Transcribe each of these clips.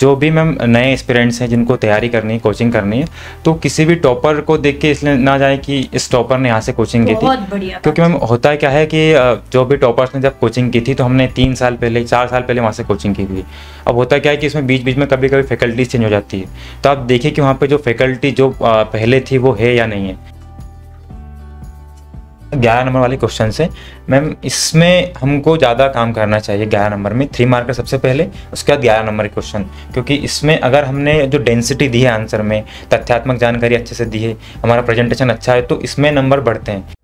जो भी मैम नए एस्पिरेंट्स हैं जिनको तैयारी करनी है कोचिंग करनी है तो किसी भी टॉपर को देख के इसलिए ना जाए कि इस टॉपर ने यहाँ से कोचिंग की थी क्योंकि मैम होता है क्या है कि जो भी टॉपर्स ने जब कोचिंग की थी तो हमने तीन साल पहले चार साल पहले वहाँ से कोचिंग की थी अब होता क्या है कि इसमें बीच बीच में कभी कभी फैकल्टीज चेंज हो जाती है तो आप देखिए कि वहाँ पर जो फैकल्टी जो पहले थी वो है या नहीं है ग्यारह नंबर वाले क्वेश्चन से मैम इसमें हमको ज़्यादा काम करना चाहिए ग्यारह नंबर में थ्री मार्कर सबसे पहले उसके बाद ग्यारह नंबर क्वेश्चन क्योंकि इसमें अगर हमने जो डेंसिटी दी है आंसर में तथ्यात्मक जानकारी अच्छे से दी है हमारा प्रेजेंटेशन अच्छा है तो इसमें नंबर बढ़ते हैं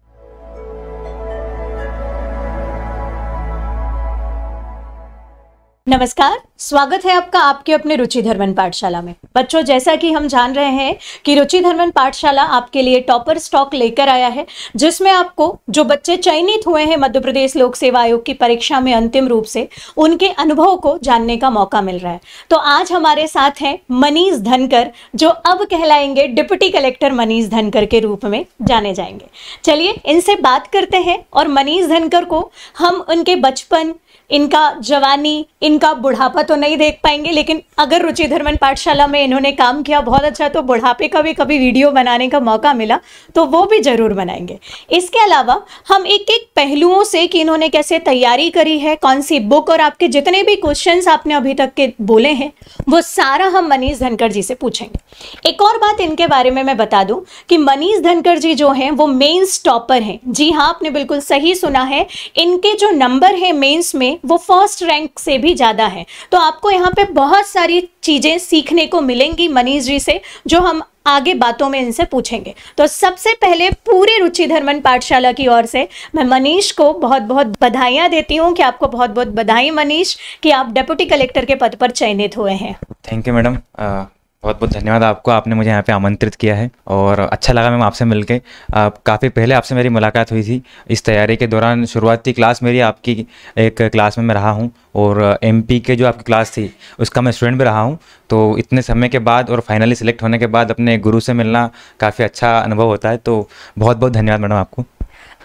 नमस्कार स्वागत है आपका आपके अपने रुचि धर्मन पाठशाला में बच्चों जैसा कि हम जान रहे हैं कि रुचि धर्मन पाठशाला आपके लिए टॉपर स्टॉक लेकर आया है जिसमें आपको जो बच्चे चयनित हुए हैं मध्य प्रदेश लोक सेवा आयोग की परीक्षा में अंतिम रूप से उनके अनुभव को जानने का मौका मिल रहा है तो आज हमारे साथ हैं मनीष धनकर जो अब कहलाएंगे डिप्टी कलेक्टर मनीष धनकर के रूप में जाने जाएंगे चलिए इनसे बात करते हैं और मनीष धनकर को हम उनके बचपन इनका जवानी इनका बुढ़ापा तो नहीं देख पाएंगे लेकिन अगर रुचि धर्मन पाठशाला में इन्होंने काम किया बहुत अच्छा तो बुढ़ापे का भी कभी वीडियो बनाने का मौका मिला तो वो भी ज़रूर बनाएंगे इसके अलावा हम एक एक पहलुओं से कि इन्होंने कैसे तैयारी करी है कौन सी बुक और आपके जितने भी क्वेश्चन आपने अभी तक के बोले हैं वो सारा हम मनीष धनकर जी से पूछेंगे एक और बात इनके बारे में मैं बता दूँ कि मनीष धनकर जी जो हैं वो मेन्स टॉपर हैं जी हाँ आपने बिल्कुल सही सुना है इनके जो नंबर हैं मेन्स में वो फर्स्ट रैंक से भी ज़्यादा है तो आपको यहाँ पे बहुत सारी चीज़ें सीखने को मिलेंगी मनीष जी से जो हम आगे बातों में इनसे पूछेंगे तो सबसे पहले पूरे रुचि धर्मन पाठशाला की ओर से मैं मनीष को बहुत बहुत बधाइयाँ देती हूँ कि आपको बहुत बहुत बधाई मनीष कि आप डेप्यूटी कलेक्टर के पद पर चयनित हुए हैं थैंक यू मैडम बहुत बहुत धन्यवाद आपको आपने मुझे यहाँ पे आमंत्रित किया है और अच्छा लगा मैम आपसे मिलके आप काफ़ी पहले आपसे मेरी मुलाकात हुई थी इस तैयारी के दौरान शुरुआती क्लास मेरी आपकी एक क्लास में मैं रहा हूँ और एमपी के जो आपकी क्लास थी उसका मैं स्टूडेंट भी रहा हूँ तो इतने समय के बाद और फाइनली सिलेक्ट होने के बाद अपने गुरु से मिलना काफ़ी अच्छा अनुभव होता है तो बहुत बहुत धन्यवाद मैडम आपको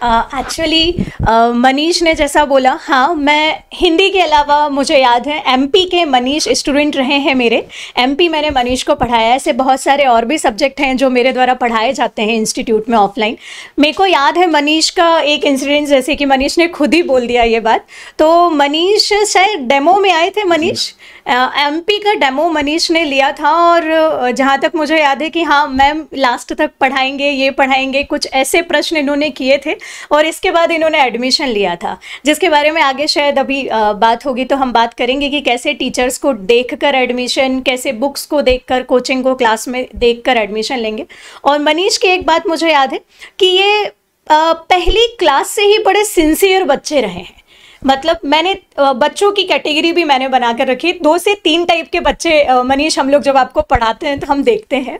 एक्चुअली uh, मनीष uh, ने जैसा बोला हाँ मैं हिंदी के अलावा मुझे याद है एमपी के मनीष स्टूडेंट रहे हैं मेरे एमपी मैंने मनीष को पढ़ाया ऐसे बहुत सारे और भी सब्जेक्ट हैं जो मेरे द्वारा पढ़ाए जाते हैं इंस्टीट्यूट में ऑफलाइन मेरे को याद है मनीष का एक इंसिडेंट जैसे कि मनीष ने खुद ही बोल दिया ये बात तो मनीष शायद डेमो में आए थे मनीष एमपी का डेमो मनीष ने लिया था और जहाँ तक मुझे याद है कि हाँ मैम लास्ट तक पढ़ाएंगे ये पढ़ाएंगे कुछ ऐसे प्रश्न इन्होंने किए थे और इसके बाद इन्होंने एडमिशन लिया था जिसके बारे में आगे शायद अभी बात होगी तो हम बात करेंगे कि कैसे टीचर्स को देख कर एडमिशन कैसे बुक्स को देख कर कोचिंग को क्लास में देख कर एडमिशन लेंगे और मनीष की एक बात मुझे याद है कि ये पहली क्लास से ही बड़े सिंसियर बच्चे रहे हैं मतलब मैंने बच्चों की कैटेगरी भी मैंने बना कर रखी दो से तीन टाइप के बच्चे मनीष हम लोग जब आपको पढ़ाते हैं तो हम देखते हैं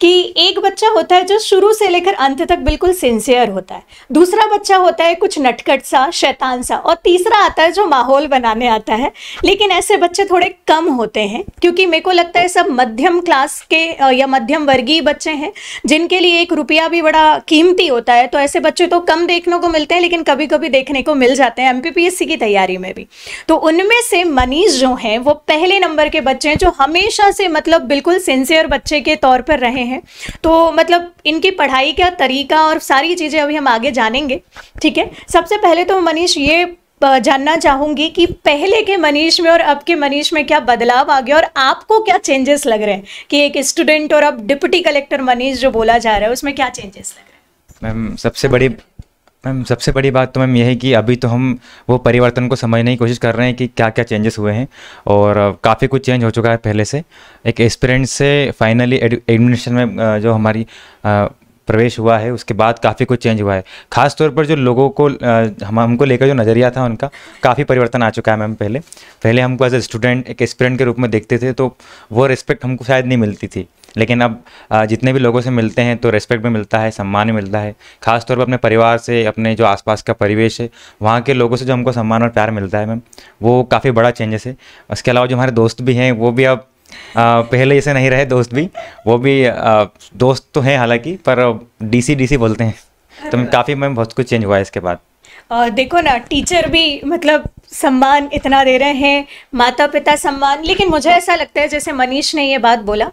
कि एक बच्चा होता है जो शुरू से लेकर अंत तक बिल्कुल सिंसियर होता है दूसरा बच्चा होता है कुछ नटखट सा शैतान सा और तीसरा आता है जो माहौल बनाने आता है लेकिन ऐसे बच्चे थोड़े कम होते हैं क्योंकि मेरे को लगता है सब मध्यम क्लास के या मध्यम वर्गीय बच्चे हैं जिनके लिए एक रुपया भी बड़ा कीमती होता है तो ऐसे बच्चे तो कम देखने को मिलते हैं लेकिन कभी कभी देखने को मिल जाते हैं एम यूपीएससी की तैयारी में भी तो उनमें से मनीष जो हैं वो पहले नंबर के बच्चे हैं जो हमेशा से मतलब बिल्कुल सिंसियर बच्चे के तौर पर रहे हैं तो मतलब इनकी पढ़ाई का तरीका और सारी चीज़ें अभी हम आगे जानेंगे ठीक है सबसे पहले तो मनीष ये जानना चाहूंगी कि पहले के मनीष में और अब के मनीष में क्या बदलाव आ गया और आपको क्या चेंजेस लग रहे हैं कि एक स्टूडेंट और अब डिप्टी कलेक्टर मनीष जो बोला जा रहा है उसमें क्या चेंजेस लग रहे हैं मैम सबसे बड़ी मैम सबसे बड़ी बात तो मैम यह है कि अभी तो हम वो परिवर्तन को समझने की कोशिश कर रहे हैं कि क्या क्या चेंजेस हुए हैं और काफ़ी कुछ चेंज हो चुका है पहले से एक एक्सपीरियंस से फाइनली एडमिनिस्ट्रेशन में जो हमारी प्रवेश हुआ है उसके बाद काफ़ी कुछ चेंज हुआ है खास तौर पर जो लोगों को हम हमको लेकर जो नज़रिया था उनका काफ़ी परिवर्तन आ चुका है मैम पहले पहले हमको एज ए स्टूडेंट एक एक्सपीरियंट के रूप में देखते थे तो वो रिस्पेक्ट हमको शायद नहीं मिलती थी लेकिन अब जितने भी लोगों से मिलते हैं तो रेस्पेक्ट भी मिलता है सम्मान भी मिलता है खासतौर पर अपने परिवार से अपने जो आसपास का परिवेश है वहाँ के लोगों से जो हमको सम्मान और प्यार मिलता है मैम वो काफ़ी बड़ा चेंजेस है उसके अलावा जो हमारे दोस्त भी हैं वो भी अब आ, पहले ऐसे नहीं रहे दोस्त भी वो भी आ, दोस्त तो हैं हालांकि पर डीसी डीसी बोलते हैं तो हाँ। काफ़ी मैम बहुत कुछ चेंज हुआ है इसके बाद आ, देखो ना टीचर भी मतलब सम्मान इतना दे रहे हैं माता पिता सम्मान लेकिन मुझे ऐसा लगता है जैसे मनीष ने ये बात बोला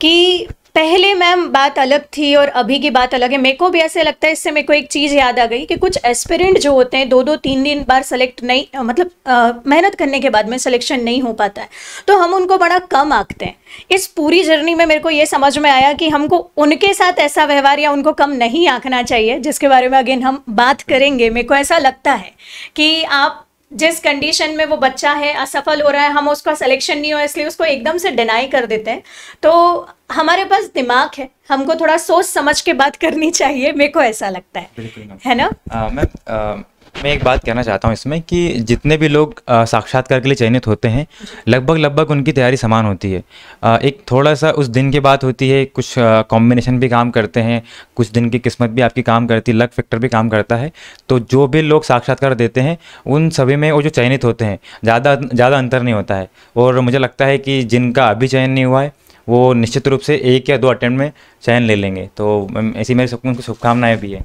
कि पहले मैम बात अलग थी और अभी की बात अलग है मेरे को भी ऐसे लगता है इससे मेरे को एक चीज़ याद आ गई कि कुछ एस्पिरेंट जो होते हैं दो दो तीन दिन बार सेलेक्ट नहीं मतलब मेहनत करने के बाद में सिलेक्शन नहीं हो पाता है तो हम उनको बड़ा कम आंकते हैं इस पूरी जर्नी में मेरे को ये समझ में आया कि हमको उनके साथ ऐसा व्यवहार या उनको कम नहीं आंकना चाहिए जिसके बारे में अगेन हम बात करेंगे मेरे को ऐसा लगता है कि आप जिस कंडीशन में वो बच्चा है असफल हो रहा है हम उसका सिलेक्शन नहीं हो इसलिए उसको एकदम से डिनाई कर देते हैं तो हमारे पास दिमाग है हमको थोड़ा सोच समझ के बात करनी चाहिए मेरे को ऐसा लगता है है ना मैम मैं एक बात कहना चाहता हूँ इसमें कि जितने भी लोग साक्षात्कार के लिए चयनित होते हैं लगभग लगभग उनकी तैयारी समान होती है आ, एक थोड़ा सा उस दिन की बात होती है कुछ कॉम्बिनेशन भी काम करते हैं कुछ दिन की किस्मत भी आपकी काम करती है लक फैक्टर भी काम करता है तो जो भी लोग साक्षात्कार देते हैं उन सभी में वो जो चयनित होते हैं ज़्यादा ज़्यादा अंतर नहीं होता है और मुझे लगता है कि जिनका अभी चयन नहीं हुआ है वो निश्चित रूप से एक या दो अटैम्प्ट में चयन ले लेंगे तो ऐसी मेरी शुभकामनाएँ भी हैं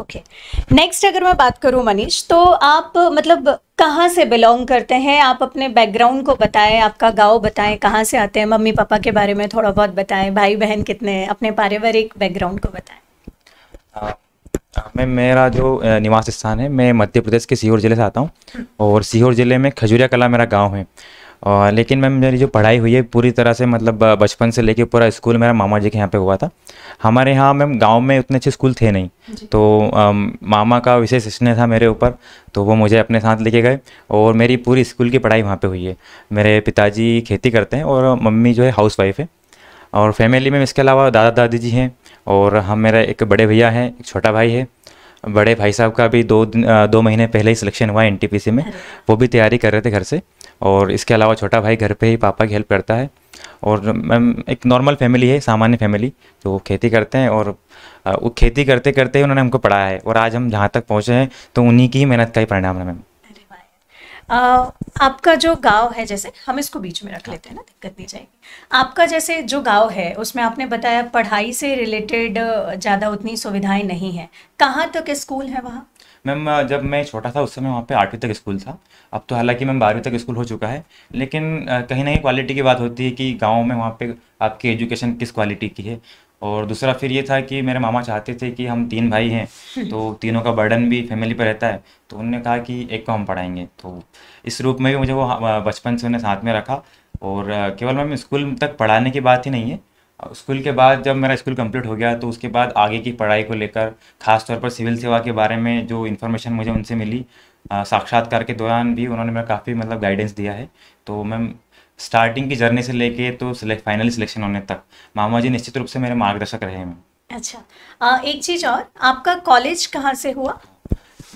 ओके okay. नेक्स्ट अगर मैं बात करूं मनीष तो आप मतलब कहाँ से बिलोंग करते हैं आप अपने बैकग्राउंड को बताएं आपका गांव बताएं कहाँ से आते हैं मम्मी पापा के बारे में थोड़ा बहुत बताएं भाई बहन कितने हैं अपने पारिवारिक बैकग्राउंड को बताएं मैं मेरा जो निवास स्थान है मैं मध्य प्रदेश के सीहोर जिले से आता हूँ हम्म। और सीहोर जिले में खजूरिया कला मेरा गाँव है और लेकिन मैम मेरी जो पढ़ाई हुई है पूरी तरह से मतलब बचपन से लेके पूरा स्कूल मेरा मामा जी के यहाँ पे हुआ था हमारे यहाँ मैम गांव में उतने अच्छे स्कूल थे नहीं तो आ, मामा का विशेष स्नेह था मेरे ऊपर तो वो मुझे अपने साथ लेके गए और मेरी पूरी स्कूल की पढ़ाई वहाँ पर हुई है मेरे पिताजी खेती करते हैं और मम्मी जो है हाउस वाइफ है और फैमिली में इसके अलावा दादा दादी जी हैं और हम मेरा एक बड़े भैया हैं एक छोटा भाई है बड़े भाई साहब का भी दो दिन दो महीने पहले ही सिलेक्शन हुआ है एन में वो भी तैयारी कर रहे थे घर से और इसके अलावा छोटा भाई घर पे ही पापा की हेल्प करता है और मैम एक नॉर्मल फैमिली है सामान्य फैमिली तो खेती करते हैं और खेती करते करते ही उन्होंने हमको पढ़ाया है और आज हम जहाँ तक पहुँचे हैं तो उन्हीं की मेहनत का ही परिणाम है मैम आपका जो गांव है जैसे हम इसको बीच में रख लेते हैं ना दिक्कत नहीं जाएगी आपका जैसे जो गांव है उसमें आपने बताया पढ़ाई से रिलेटेड ज़्यादा उतनी सुविधाएं नहीं है कहाँ तक स्कूल है वहाँ मैम जब मैं छोटा था उस समय वहाँ पे आठवीं तक स्कूल था अब तो हालांकि मैम बारहवीं तक स्कूल हो चुका है लेकिन कहीं ना कहीं क्वालिटी की बात होती है कि गाँव में वहाँ पे आपकी एजुकेशन किस क्वालिटी की है और दूसरा फिर ये था कि मेरे मामा चाहते थे कि हम तीन भाई हैं तो तीनों का बर्डन भी फैमिली पर रहता है तो उन्होंने कहा कि एक को हम पढ़ाएंगे तो इस रूप में भी मुझे वो हाँ, बचपन से उन्हें साथ में रखा और केवल मैम स्कूल तक पढ़ाने की बात ही नहीं है स्कूल के बाद जब मेरा स्कूल कंप्लीट हो गया तो उसके बाद आगे की पढ़ाई को लेकर खास तौर पर सिविल सेवा के बारे में जो इन्फॉर्मेशन मुझे उनसे मिली साक्षात्कार के दौरान भी उन्होंने मेरा काफ़ी मतलब गाइडेंस दिया है तो मैम स्टार्टिंग की जर्नी से लेके तो सिलेक्ट सिलेक्शन होने तक मामा जी निश्चित रूप से मेरे मार्गदर्शक रहे हैं अच्छा आ, एक चीज़ और आपका कॉलेज कहाँ से हुआ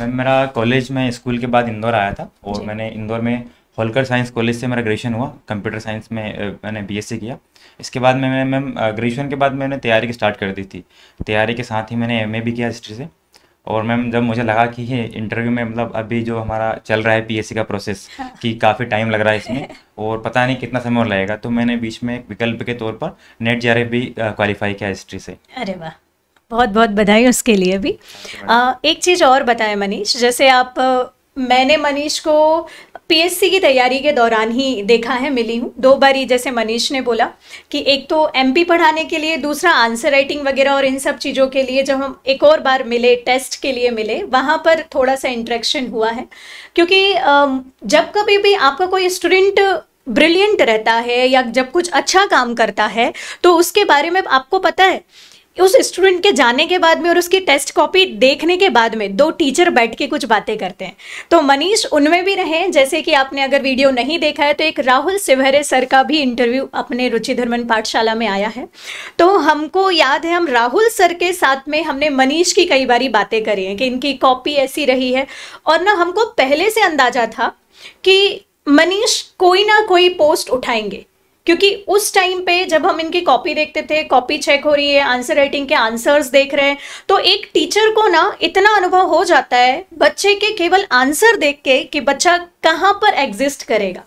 मैम मेरा कॉलेज में स्कूल के बाद इंदौर आया था और मैंने इंदौर में होलकर साइंस कॉलेज से मेरा ग्रेजुएशन हुआ कंप्यूटर साइंस में मैंने बीएससी किया इसके बाद मैंने मैम ग्रेजुएशन के बाद मैंने तैयारी की स्टार्ट कर दी थी तैयारी के साथ ही मैंने एमए भी किया हिस्ट्री से और मैम जब मुझे लगा कि ये इंटरव्यू में मतलब अभी जो हमारा चल रहा है पीएससी का प्रोसेस हाँ। कि काफ़ी टाइम लग रहा है इसमें और पता नहीं कितना समय और लगेगा तो मैंने बीच में एक विकल्प के तौर पर नेट जे भी क्वालिफाई किया हिस्ट्री से अरे वाह बहुत बहुत बधाई उसके लिए भी आ, एक चीज़ और बताएं मनीष जैसे आप मैंने मनीष को पीएससी की तैयारी के दौरान ही देखा है मिली हूँ दो बार ही जैसे मनीष ने बोला कि एक तो एमपी पढ़ाने के लिए दूसरा आंसर राइटिंग वगैरह और इन सब चीज़ों के लिए जब हम एक और बार मिले टेस्ट के लिए मिले वहाँ पर थोड़ा सा इंट्रैक्शन हुआ है क्योंकि जब कभी भी आपका कोई स्टूडेंट ब्रिलियंट रहता है या जब कुछ अच्छा काम करता है तो उसके बारे में आपको पता है उस स्टूडेंट के जाने के बाद में और उसकी टेस्ट कॉपी देखने के बाद में दो टीचर बैठ के कुछ बातें करते हैं तो मनीष उनमें भी रहे जैसे कि आपने अगर वीडियो नहीं देखा है तो एक राहुल सिवहरे सर का भी इंटरव्यू अपने रुचि धर्मन पाठशाला में आया है तो हमको याद है हम राहुल सर के साथ में हमने मनीष की कई बारी बातें करी हैं कि इनकी कॉपी ऐसी रही है और ना हमको पहले से अंदाजा था कि मनीष कोई ना कोई पोस्ट उठाएंगे क्योंकि उस टाइम पे जब हम इनकी कॉपी देखते थे कॉपी चेक हो रही है आंसर राइटिंग के आंसर्स देख रहे हैं तो एक टीचर को ना इतना अनुभव हो जाता है बच्चे के केवल आंसर देख के कि बच्चा कहाँ पर एग्जिस्ट करेगा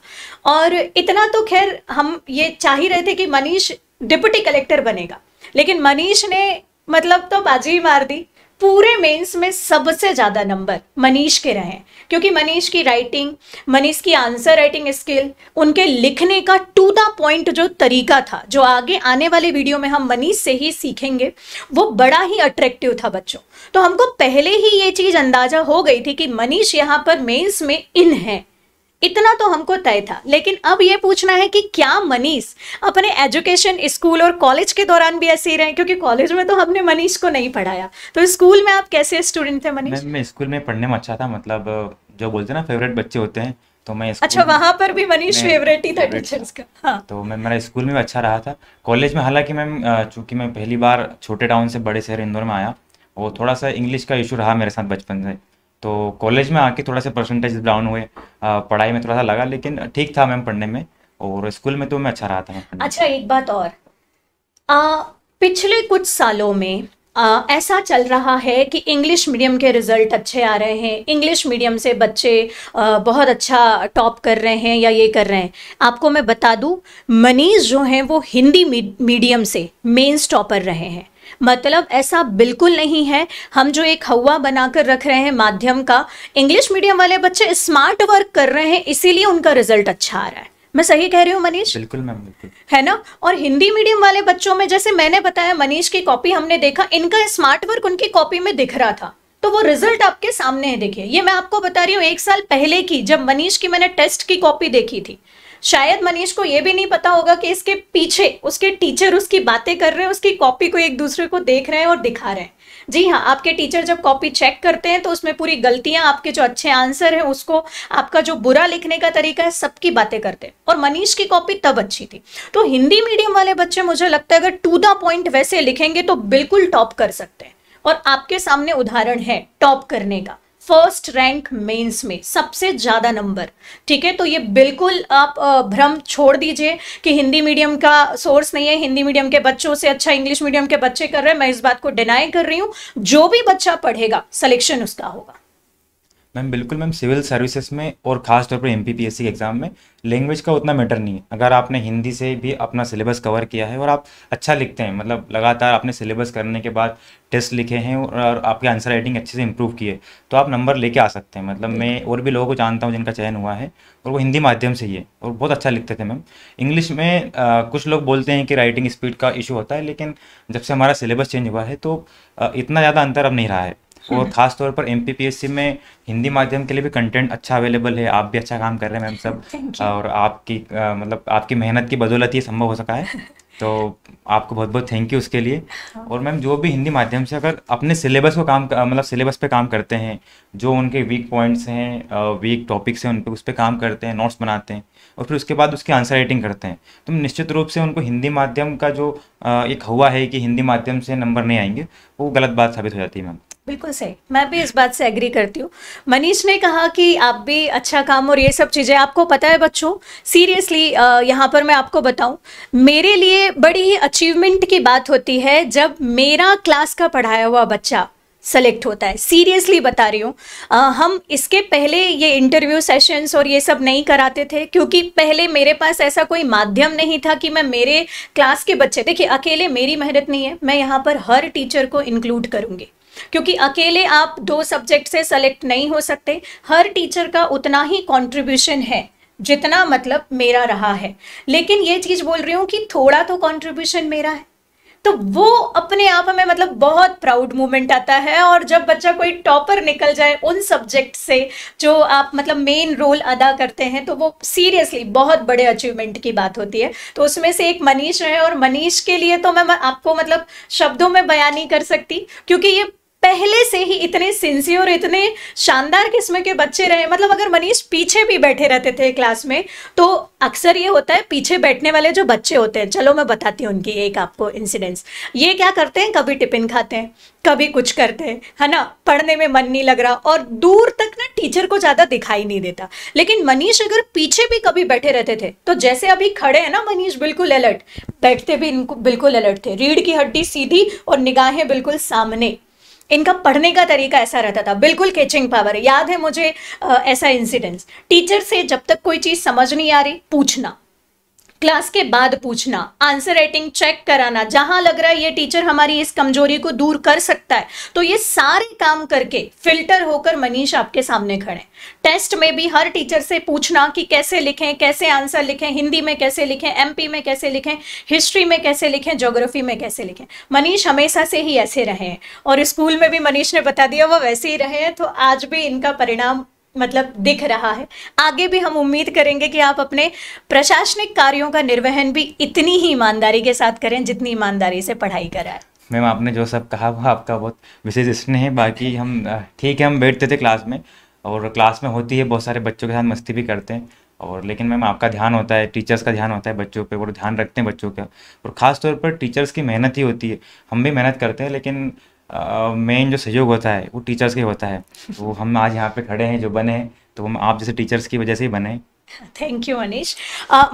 और इतना तो खैर हम ये चाह ही रहे थे कि मनीष डिप्टी कलेक्टर बनेगा लेकिन मनीष ने मतलब तो बाजी मार दी पूरे मेंस में सबसे ज़्यादा नंबर मनीष के रहे क्योंकि मनीष की राइटिंग मनीष की आंसर राइटिंग स्किल उनके लिखने का टू द पॉइंट जो तरीका था जो आगे आने वाले वीडियो में हम मनीष से ही सीखेंगे वो बड़ा ही अट्रैक्टिव था बच्चों तो हमको पहले ही ये चीज़ अंदाज़ा हो गई थी कि मनीष यहाँ पर मेन्स में इन है इतना तो हमको तय था लेकिन अब ये पूछना है कि क्या मनीष अपने एजुकेशन स्कूल और कॉलेज के दौरान भी ऐसे ही रहे क्योंकि कॉलेज में तो हमने मनीष को नहीं पढ़ाया तो स्कूल में आप कैसे स्टूडेंट थे मनीष मैं, मैं स्कूल में पढ़ने में अच्छा था मतलब जो बोलते ना फेवरेट बच्चे होते हैं तो मैं अच्छा वहाँ पर भी मनीष फेवरेट ही था टीचर्स का हाँ। तो मैं मेरा स्कूल में अच्छा रहा था कॉलेज में हालांकि मैम चूंकि मैं पहली बार छोटे टाउन से बड़े शहर इंदौर में आया वो थोड़ा सा इंग्लिश का इशू रहा मेरे साथ बचपन से तो कॉलेज में आके थोड़ा सा परसेंटेज डाउन हुए पढ़ाई में थोड़ा सा लगा लेकिन ठीक था मैम पढ़ने में और स्कूल में तो मैं अच्छा रहा था अच्छा एक बात और आ, पिछले कुछ सालों में आ, ऐसा चल रहा है कि इंग्लिश मीडियम के रिज़ल्ट अच्छे आ रहे हैं इंग्लिश मीडियम से बच्चे आ, बहुत अच्छा टॉप कर रहे हैं या ये कर रहे हैं आपको मैं बता दूं मनीष जो हैं वो हिंदी मीडियम से मेन्स टॉपर रहे हैं मतलब ऐसा बिल्कुल नहीं है हम जो एक हवा बनाकर रख रहे हैं माध्यम का इंग्लिश मीडियम वाले बच्चे स्मार्ट वर्क कर रहे हैं इसीलिए उनका रिजल्ट अच्छा आ रहा है मैं सही कह रही हूँ मनीष बिल्कुल मैम बिल्कुल है ना और हिंदी मीडियम वाले बच्चों में जैसे मैंने बताया मनीष की कॉपी हमने देखा इनका स्मार्ट वर्क उनकी कॉपी में दिख रहा था तो वो रिजल्ट आपके सामने है देखिए ये मैं आपको बता रही हूँ एक साल पहले की जब मनीष की मैंने टेस्ट की कॉपी देखी थी शायद मनीष को यह भी नहीं पता होगा कि इसके पीछे उसके टीचर उसकी बातें कर रहे हैं उसकी कॉपी को एक दूसरे को देख रहे हैं और दिखा रहे हैं जी हाँ आपके टीचर जब कॉपी चेक करते हैं तो उसमें पूरी गलतियां आपके जो अच्छे आंसर हैं उसको आपका जो बुरा लिखने का तरीका है सबकी बातें करते हैं और मनीष की कॉपी तब अच्छी थी तो हिंदी मीडियम वाले बच्चे मुझे लगता है अगर टू द पॉइंट वैसे लिखेंगे तो बिल्कुल टॉप कर सकते हैं और आपके सामने उदाहरण है टॉप करने का फर्स्ट रैंक मेंस में सबसे ज़्यादा नंबर ठीक है तो ये बिल्कुल आप भ्रम छोड़ दीजिए कि हिंदी मीडियम का सोर्स नहीं है हिंदी मीडियम के बच्चों से अच्छा इंग्लिश मीडियम के बच्चे कर रहे हैं मैं इस बात को डिनाई कर रही हूं जो भी बच्चा पढ़ेगा सलेक्शन उसका होगा मैम बिल्कुल मैम सिविल सर्विसेज में और ख़ास तौर पर एम के एग्ज़ाम में लैंग्वेज का उतना मैटर नहीं है अगर आपने हिंदी से भी अपना सिलेबस कवर किया है और आप अच्छा लिखते हैं मतलब लगातार आपने सिलेबस करने के बाद टेस्ट लिखे हैं और आपके आंसर राइटिंग अच्छे से इम्प्रूव किए तो आप नंबर लेके आ सकते हैं मतलब मैं और भी लोगों को जानता हूँ जिनका चयन हुआ है और वो हिंदी माध्यम से ही है और बहुत अच्छा लिखते थे मैम इंग्लिश में आ, कुछ लोग बोलते हैं कि राइटिंग स्पीड का इशू होता है लेकिन जब से हमारा सिलेबस चेंज हुआ है तो आ, इतना ज़्यादा अंतर अब नहीं रहा है और हम्म। खास तौर पर एम में हिंदी माध्यम के लिए भी कंटेंट अच्छा अवेलेबल है आप भी अच्छा काम कर रहे हैं मैम सब और आपकी मतलब आपकी मेहनत की बदौलत ये संभव हो सका है तो आपको बहुत बहुत थैंक यू उसके लिए हाँ। और मैम जो भी हिंदी माध्यम से अगर अपने सिलेबस को काम मतलब सिलेबस पे काम करते हैं जो उनके वीक पॉइंट्स हैं वीक टॉपिक्स हैं उन पर उस पर काम करते हैं नोट्स बनाते हैं और फिर उसके बाद उसकी आंसर राइटिंग करते हैं तो निश्चित रूप से उनको हिंदी माध्यम का जो एक हुआ है कि हिंदी माध्यम से नंबर नहीं आएंगे वो गलत बात साबित हो जाती है मैम बिल्कुल सही मैं भी इस बात से एग्री करती हूँ मनीष ने कहा कि आप भी अच्छा काम और ये सब चीज़ें आपको पता है बच्चों सीरियसली यहाँ पर मैं आपको बताऊँ मेरे लिए बड़ी ही अचीवमेंट की बात होती है जब मेरा क्लास का पढ़ाया हुआ बच्चा सेलेक्ट होता है सीरियसली बता रही हूँ हम इसके पहले ये इंटरव्यू सेशंस और ये सब नहीं कराते थे क्योंकि पहले मेरे पास ऐसा कोई माध्यम नहीं था कि मैं मेरे क्लास के बच्चे देखिए अकेले मेरी मेहनत नहीं है मैं यहाँ पर हर टीचर को इंक्लूड करूँगी क्योंकि अकेले आप दो सब्जेक्ट से सेलेक्ट नहीं हो सकते हर टीचर का उतना ही कॉन्ट्रीब्यूशन है जितना मतलब मेरा रहा है लेकिन ये चीज़ बोल रही हूँ कि थोड़ा तो कॉन्ट्रीब्यूशन मेरा है तो वो अपने आप में मतलब बहुत प्राउड मोमेंट आता है और जब बच्चा कोई टॉपर निकल जाए उन सब्जेक्ट से जो आप मतलब मेन रोल अदा करते हैं तो वो सीरियसली बहुत बड़े अचीवमेंट की बात होती है तो उसमें से एक मनीष है और मनीष के लिए तो मैं आपको मतलब शब्दों में बयान नहीं कर सकती क्योंकि ये पहले से ही इतने सिंसियर इतने शानदार किस्म के बच्चे रहे मतलब अगर मनीष पीछे भी बैठे रहते थे क्लास में तो अक्सर ये होता है पीछे बैठने वाले जो बच्चे होते हैं चलो मैं बताती हूँ उनकी एक आपको इंसिडेंस ये क्या करते हैं कभी टिफिन खाते हैं कभी कुछ करते हैं है ना पढ़ने में मन नहीं लग रहा और दूर तक ना टीचर को ज़्यादा दिखाई नहीं देता लेकिन मनीष अगर पीछे भी कभी बैठे रहते थे तो जैसे अभी खड़े हैं ना मनीष बिल्कुल अलर्ट बैठते भी इनको बिल्कुल अलर्ट थे रीढ़ की हड्डी सीधी और निगाहें बिल्कुल सामने इनका पढ़ने का तरीका ऐसा रहता था बिल्कुल कैचिंग पावर याद है मुझे आ, ऐसा इंसिडेंट्स टीचर से जब तक कोई चीज़ समझ नहीं आ रही पूछना क्लास के बाद पूछना आंसर राइटिंग चेक कराना जहां लग रहा है ये टीचर हमारी इस कमजोरी को दूर कर सकता है तो ये सारे काम करके फिल्टर होकर मनीष आपके सामने खड़े टेस्ट में भी हर टीचर से पूछना कि कैसे लिखें कैसे आंसर लिखें हिंदी में कैसे लिखें एमपी में कैसे लिखें हिस्ट्री में कैसे लिखें ज्योग्राफी में कैसे लिखें मनीष हमेशा से ही ऐसे रहे हैं और स्कूल में भी मनीष ने बता दिया वो वैसे ही रहे हैं तो आज भी इनका परिणाम मतलब दिख रहा है आगे भी हम उम्मीद करेंगे कि आप अपने प्रशासनिक कार्यों का निर्वहन भी इतनी ही ईमानदारी के साथ करें जितनी ईमानदारी से पढ़ाई कराए मैम आपने जो सब कहा वो आपका बहुत विशेष स्नेह है बाकी हम ठीक है हम बैठते थे क्लास में और क्लास में होती है बहुत सारे बच्चों के साथ मस्ती भी करते हैं और लेकिन मैम आपका ध्यान होता है टीचर्स का ध्यान होता है बच्चों पे वो ध्यान रखते हैं बच्चों का और ख़ास तौर पर टीचर्स की मेहनत ही होती है हम भी मेहनत करते हैं लेकिन मेन जो सहयोग होता है वो टीचर्स के होता है तो हम आज यहाँ पे खड़े हैं जो बने हैं तो हम आप जैसे टीचर्स की वजह से ही बने थैंक यू मनीष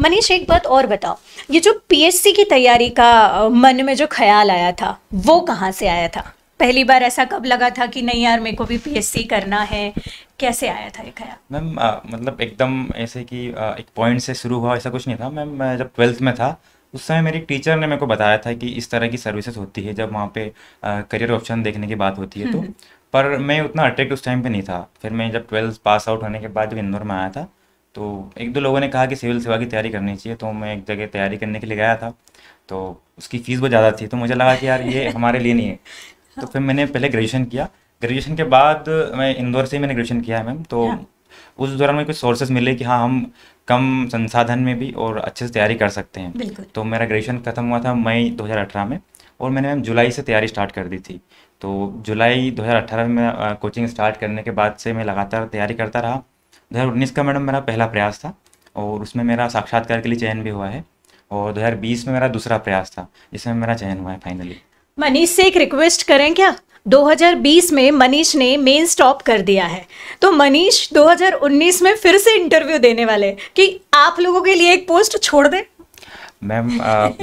मनीष एक बात और बताओ ये जो पीएससी की तैयारी का मन में जो ख्याल आया था वो कहाँ से आया था पहली बार ऐसा कब लगा था कि नहीं यार मेरे को भी पीएससी करना है कैसे आया था ये ख्याल मैम मतलब एकदम ऐसे कि एक पॉइंट से शुरू हुआ ऐसा कुछ नहीं था मैम मैं जब ट्वेल्थ में था उस समय मेरी टीचर ने मेरे को बताया था कि इस तरह की सर्विसेज होती है जब वहाँ पे करियर ऑप्शन देखने की बात होती है तो हम्म। पर मैं उतना अट्रैक्ट उस टाइम पे नहीं था फिर मैं जब ट्वेल्थ पास आउट होने के बाद जब इंदौर में आया था तो एक दो लोगों ने कहा कि सिविल सेवा की तैयारी करनी चाहिए तो मैं एक जगह तैयारी करने के लिए गया था तो उसकी फ़ीस बहुत ज़्यादा थी तो मुझे लगा कि यार ये हमारे लिए नहीं है तो फिर मैंने पहले ग्रेजुएशन किया ग्रेजुएशन के बाद मैं इंदौर से ही मैंने ग्रेजुएशन किया है मैम तो हाँ। उस दौरान मुझे कुछ सोर्सेज मिले कि हाँ हम कम संसाधन में भी और अच्छे से तैयारी कर सकते हैं तो मेरा ग्रेजुएशन खत्म हुआ था मई 2018 में और मैंने जुलाई से तैयारी स्टार्ट कर दी थी तो जुलाई 2018 में मैं कोचिंग स्टार्ट करने के बाद से मैं लगातार तैयारी करता रहा दो का मैडम मेरा पहला प्रयास था और उसमें मेरा साक्षात्कार के लिए चयन भी हुआ है और 2020 में मेरा दूसरा प्रयास था जिसमें मेरा चयन हुआ है फाइनली मनीष से एक रिक्वेस्ट करें क्या 2020 में मनीष ने मेन स्टॉप कर दिया है तो मनीष 2019 में फिर से इंटरव्यू देने वाले कि आप लोगों के लिए एक पोस्ट छोड़ दे मैम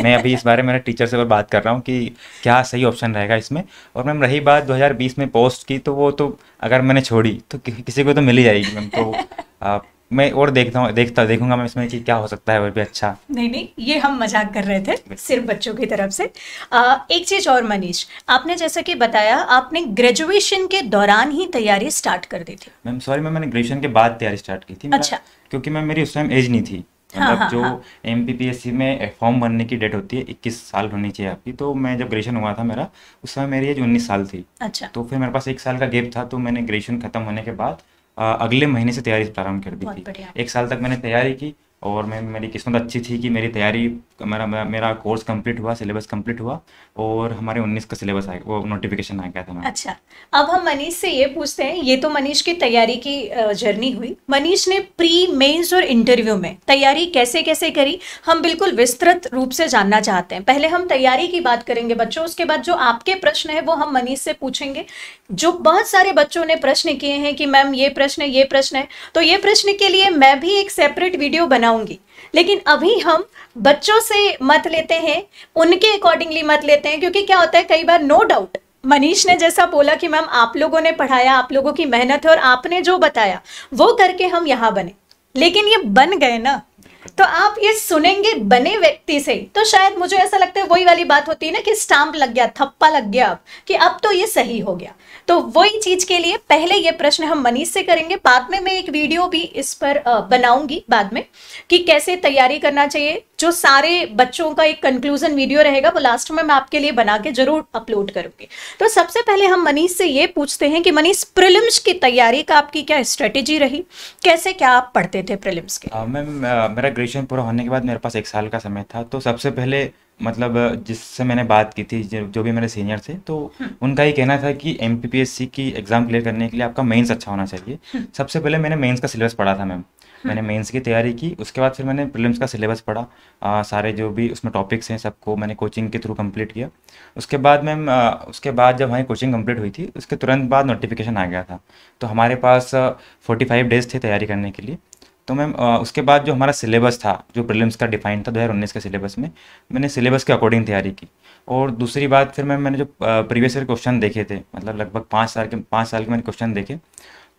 मैं अभी इस बारे में टीचर से बात कर रहा हूँ कि क्या सही ऑप्शन रहेगा इसमें और मैम रही बात 2020 में पोस्ट की तो वो तो अगर मैंने छोड़ी तो कि, किसी को तो मिल ही जाएगी मैम तो आ, मैं और देखता हूँ देखता देखूंगा मैं इसमें चीज क्या हो सकता है और भी अच्छा नहीं नहीं ये हम मजाक कर रहे थे सिर्फ बच्चों की तरफ से आ, एक चीज और मनीष आपने जैसा कि बताया आपने ग्रेजुएशन के दौरान ही तैयारी स्टार्ट कर दी थी मैम सॉरी मैम मैंने ग्रेजुएशन के बाद तैयारी स्टार्ट की थी अच्छा क्योंकि मैम मेरी उस टाइम एज नहीं थी हाँ, मतलब हाँ, जो एम हाँ. में फॉर्म भरने की डेट होती है इक्कीस साल होनी चाहिए आपकी तो मैं जब ग्रेजुएशन हुआ था मेरा उस समय मेरी एज उन्नीस साल थी अच्छा तो फिर मेरे पास एक साल का गैप था तो मैंने ग्रेजुएशन खत्म होने के बाद अगले महीने से तैयारी प्रारंभ कर दी थी एक साल तक मैंने तैयारी की और मैं मेरी किस्मत अच्छी थी कि मेरी तैयारी मेरा मेरा कोर्स कंप्लीट हुआ सिलेबस कंप्लीट हुआ और हमारे 19 का सिलेबस आ वो नोटिफिकेशन आ गया था मैं अच्छा अब हम मनीष से ये पूछते हैं ये तो मनीष की तैयारी की जर्नी हुई मनीष ने प्री मेंस और इंटरव्यू में तैयारी कैसे कैसे करी हम बिल्कुल विस्तृत रूप से जानना चाहते हैं पहले हम तैयारी की बात करेंगे बच्चों उसके बाद जो आपके प्रश्न है वो हम मनीष से पूछेंगे जो बहुत सारे बच्चों ने प्रश्न किए हैं कि मैम ये प्रश्न ये प्रश्न है तो ये प्रश्न के लिए मैं भी एक सेपरेट वीडियो बनाऊंगी लेकिन अभी हम बच्चों से मत लेते हैं उनके अकॉर्डिंगली मत लेते हैं क्योंकि क्या होता है कई बार नो डाउट मनीष ने जैसा बोला कि मैम आप लोगों ने पढ़ाया आप लोगों की मेहनत है और आपने जो बताया वो करके हम यहाँ बने लेकिन ये बन गए ना तो आप ये सुनेंगे बने व्यक्ति से तो शायद मुझे ऐसा लगता है वही वाली बात होती है ना कि स्टाम्प लग गया थप्पा लग गया अब कि अब तो ये सही हो गया तो वही चीज के लिए पहले ये प्रश्न हम मनीष से करेंगे बाद में मैं एक वीडियो भी इस पर बनाऊंगी बाद में कि कैसे तैयारी करना चाहिए जो सारे बच्चों का एक कंक्लूजन वीडियो रहेगा वो लास्ट में मैं आपके लिए बना के जरूर अपलोड करूंगी तो सबसे पहले हम मनीष से ये पूछते हैं कि मनीष प्रिलिम्स की तैयारी का आपकी क्या स्ट्रेटेजी रही कैसे क्या आप पढ़ते थे प्रिलिम्स के मैम मेरा ग्रेजुएशन पूरा होने के बाद मेरे पास एक साल का समय था तो सबसे पहले मतलब जिससे मैंने बात की थी जो भी मेरे सीनियर थे तो हम्म। उनका ये कहना था कि एम की एग्ज़ाम क्लियर करने के लिए आपका मेंस अच्छा होना चाहिए हम्म। सबसे पहले मैंने मेंस का सिलेबस पढ़ा था मैम मैंने मेंस की तैयारी की उसके बाद फिर मैंने प्रीलिम्स का सिलेबस पढ़ा आ, सारे जो भी उसमें टॉपिक्स हैं सबको मैंने कोचिंग के थ्रू कंप्लीट किया उसके बाद मैम उसके बाद जब हमारी कोचिंग कंप्लीट हुई थी उसके तुरंत बाद नोटिफिकेशन आ गया था तो हमारे पास फोर्टी फाइव डेज थे तैयारी करने के लिए तो मैम उसके बाद जो हमारा सिलेबस था जो प्रीलिम्स का डिफाइंड था उन्नीस के सिलेबस में मैंने सिलेबस के अकॉर्डिंग तैयारी की और दूसरी बात फिर मैम मैंने जो प्रीवियस ईयर क्वेश्चन देखे थे मतलब लगभग पाँच साल के पाँच साल के मैंने क्वेश्चन देखे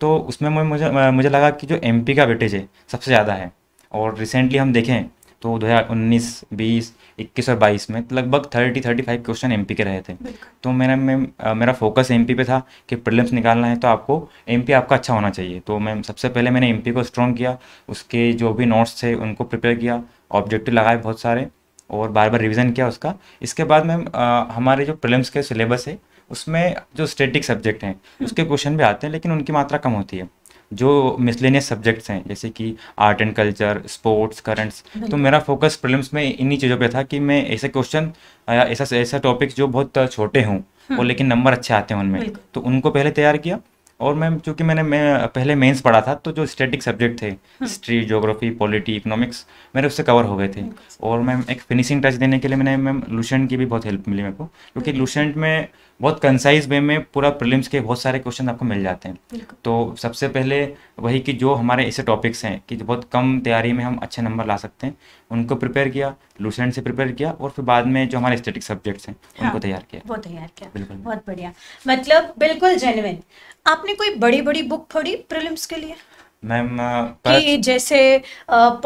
तो उसमें मुझे मुझे लगा कि जो एम का वेटेज है सबसे ज़्यादा है और रिसेंटली हम देखें तो दो हजार उन्नीस बीस इक्कीस और बाईस में लगभग थर्टी थर्टी फाइव क्वेश्चन एम के रहे थे तो मेरा मैं मेरा फोकस एम पे था कि प्रिलिम्स निकालना है तो आपको एम आपका अच्छा होना चाहिए तो मैं सबसे पहले मैंने एम को स्ट्रॉन्ग किया उसके जो भी नोट्स थे उनको प्रिपेयर किया ऑब्जेक्टिव लगाए बहुत सारे और बार बार रिविज़न किया उसका इसके बाद मैम हमारे जो प्रिलिम्स के सिलेबस है उसमें जो स्टेटिक सब्जेक्ट हैं उसके क्वेश्चन भी आते हैं लेकिन उनकी मात्रा कम होती है जो मिसलेनियस सब्जेक्ट्स हैं जैसे कि art and culture sports currents तो मेरा फोकस प्रिलिम्स में इन्हीं चीज़ों पे था कि मैं ऐसे क्वेश्चन ऐसा ऐसा टॉपिक्स जो बहुत छोटे हों हम्म। और लेकिन नंबर अच्छे आते हैं उनमें तो उनको पहले तैयार किया और मैम चूँकि मैंने मैं पहले मेंस पढ़ा था तो जो स्टैटिक सब्जेक्ट थे हिस्ट्री ज्योग्राफी पॉलिटी इकोनॉमिक्स मेरे उससे कवर हो गए थे और मैम एक फिनिशिंग टच देने के लिए मैंने मैम लूशेंट की भी बहुत हेल्प मिली मेरे को क्योंकि लूशेंट में बहुत कंसाइज वे में पूरा प्रिलिम्स के बहुत सारे क्वेश्चन आपको मिल जाते हैं तो सबसे पहले वही कि जो हमारे ऐसे टॉपिक्स हैं कि बहुत कम तैयारी में हम अच्छे नंबर ला सकते हैं उनको प्रिपेयर किया लूसेंट से प्रिपेयर किया और फिर बाद में जो हमारे स्टेटिक सब्जेक्ट्स हैं हाँ, उनको तैयार किया वो तैयार किया बिल्कुल बहुत बढ़िया मतलब बिल्कुल जेन्युइन आपने कोई बड़ी बड़ी बुक पढ़ी प्रिलिम्स के लिए मैम कि जैसे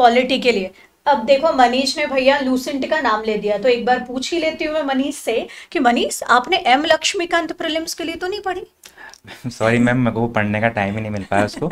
पॉलिटी के लिए अब देखो मनीष ने भैया लूसेंट का नाम ले दिया तो एक बार पूछ ही लेती हूँ मैं मनीष से कि मनीष आपने एम लक्ष्मीकांत प्रिलिम्स के लिए तो नहीं पढ़ी सॉरी मैम मेरे को वो पढ़ने का टाइम ही नहीं मिल पाया उसको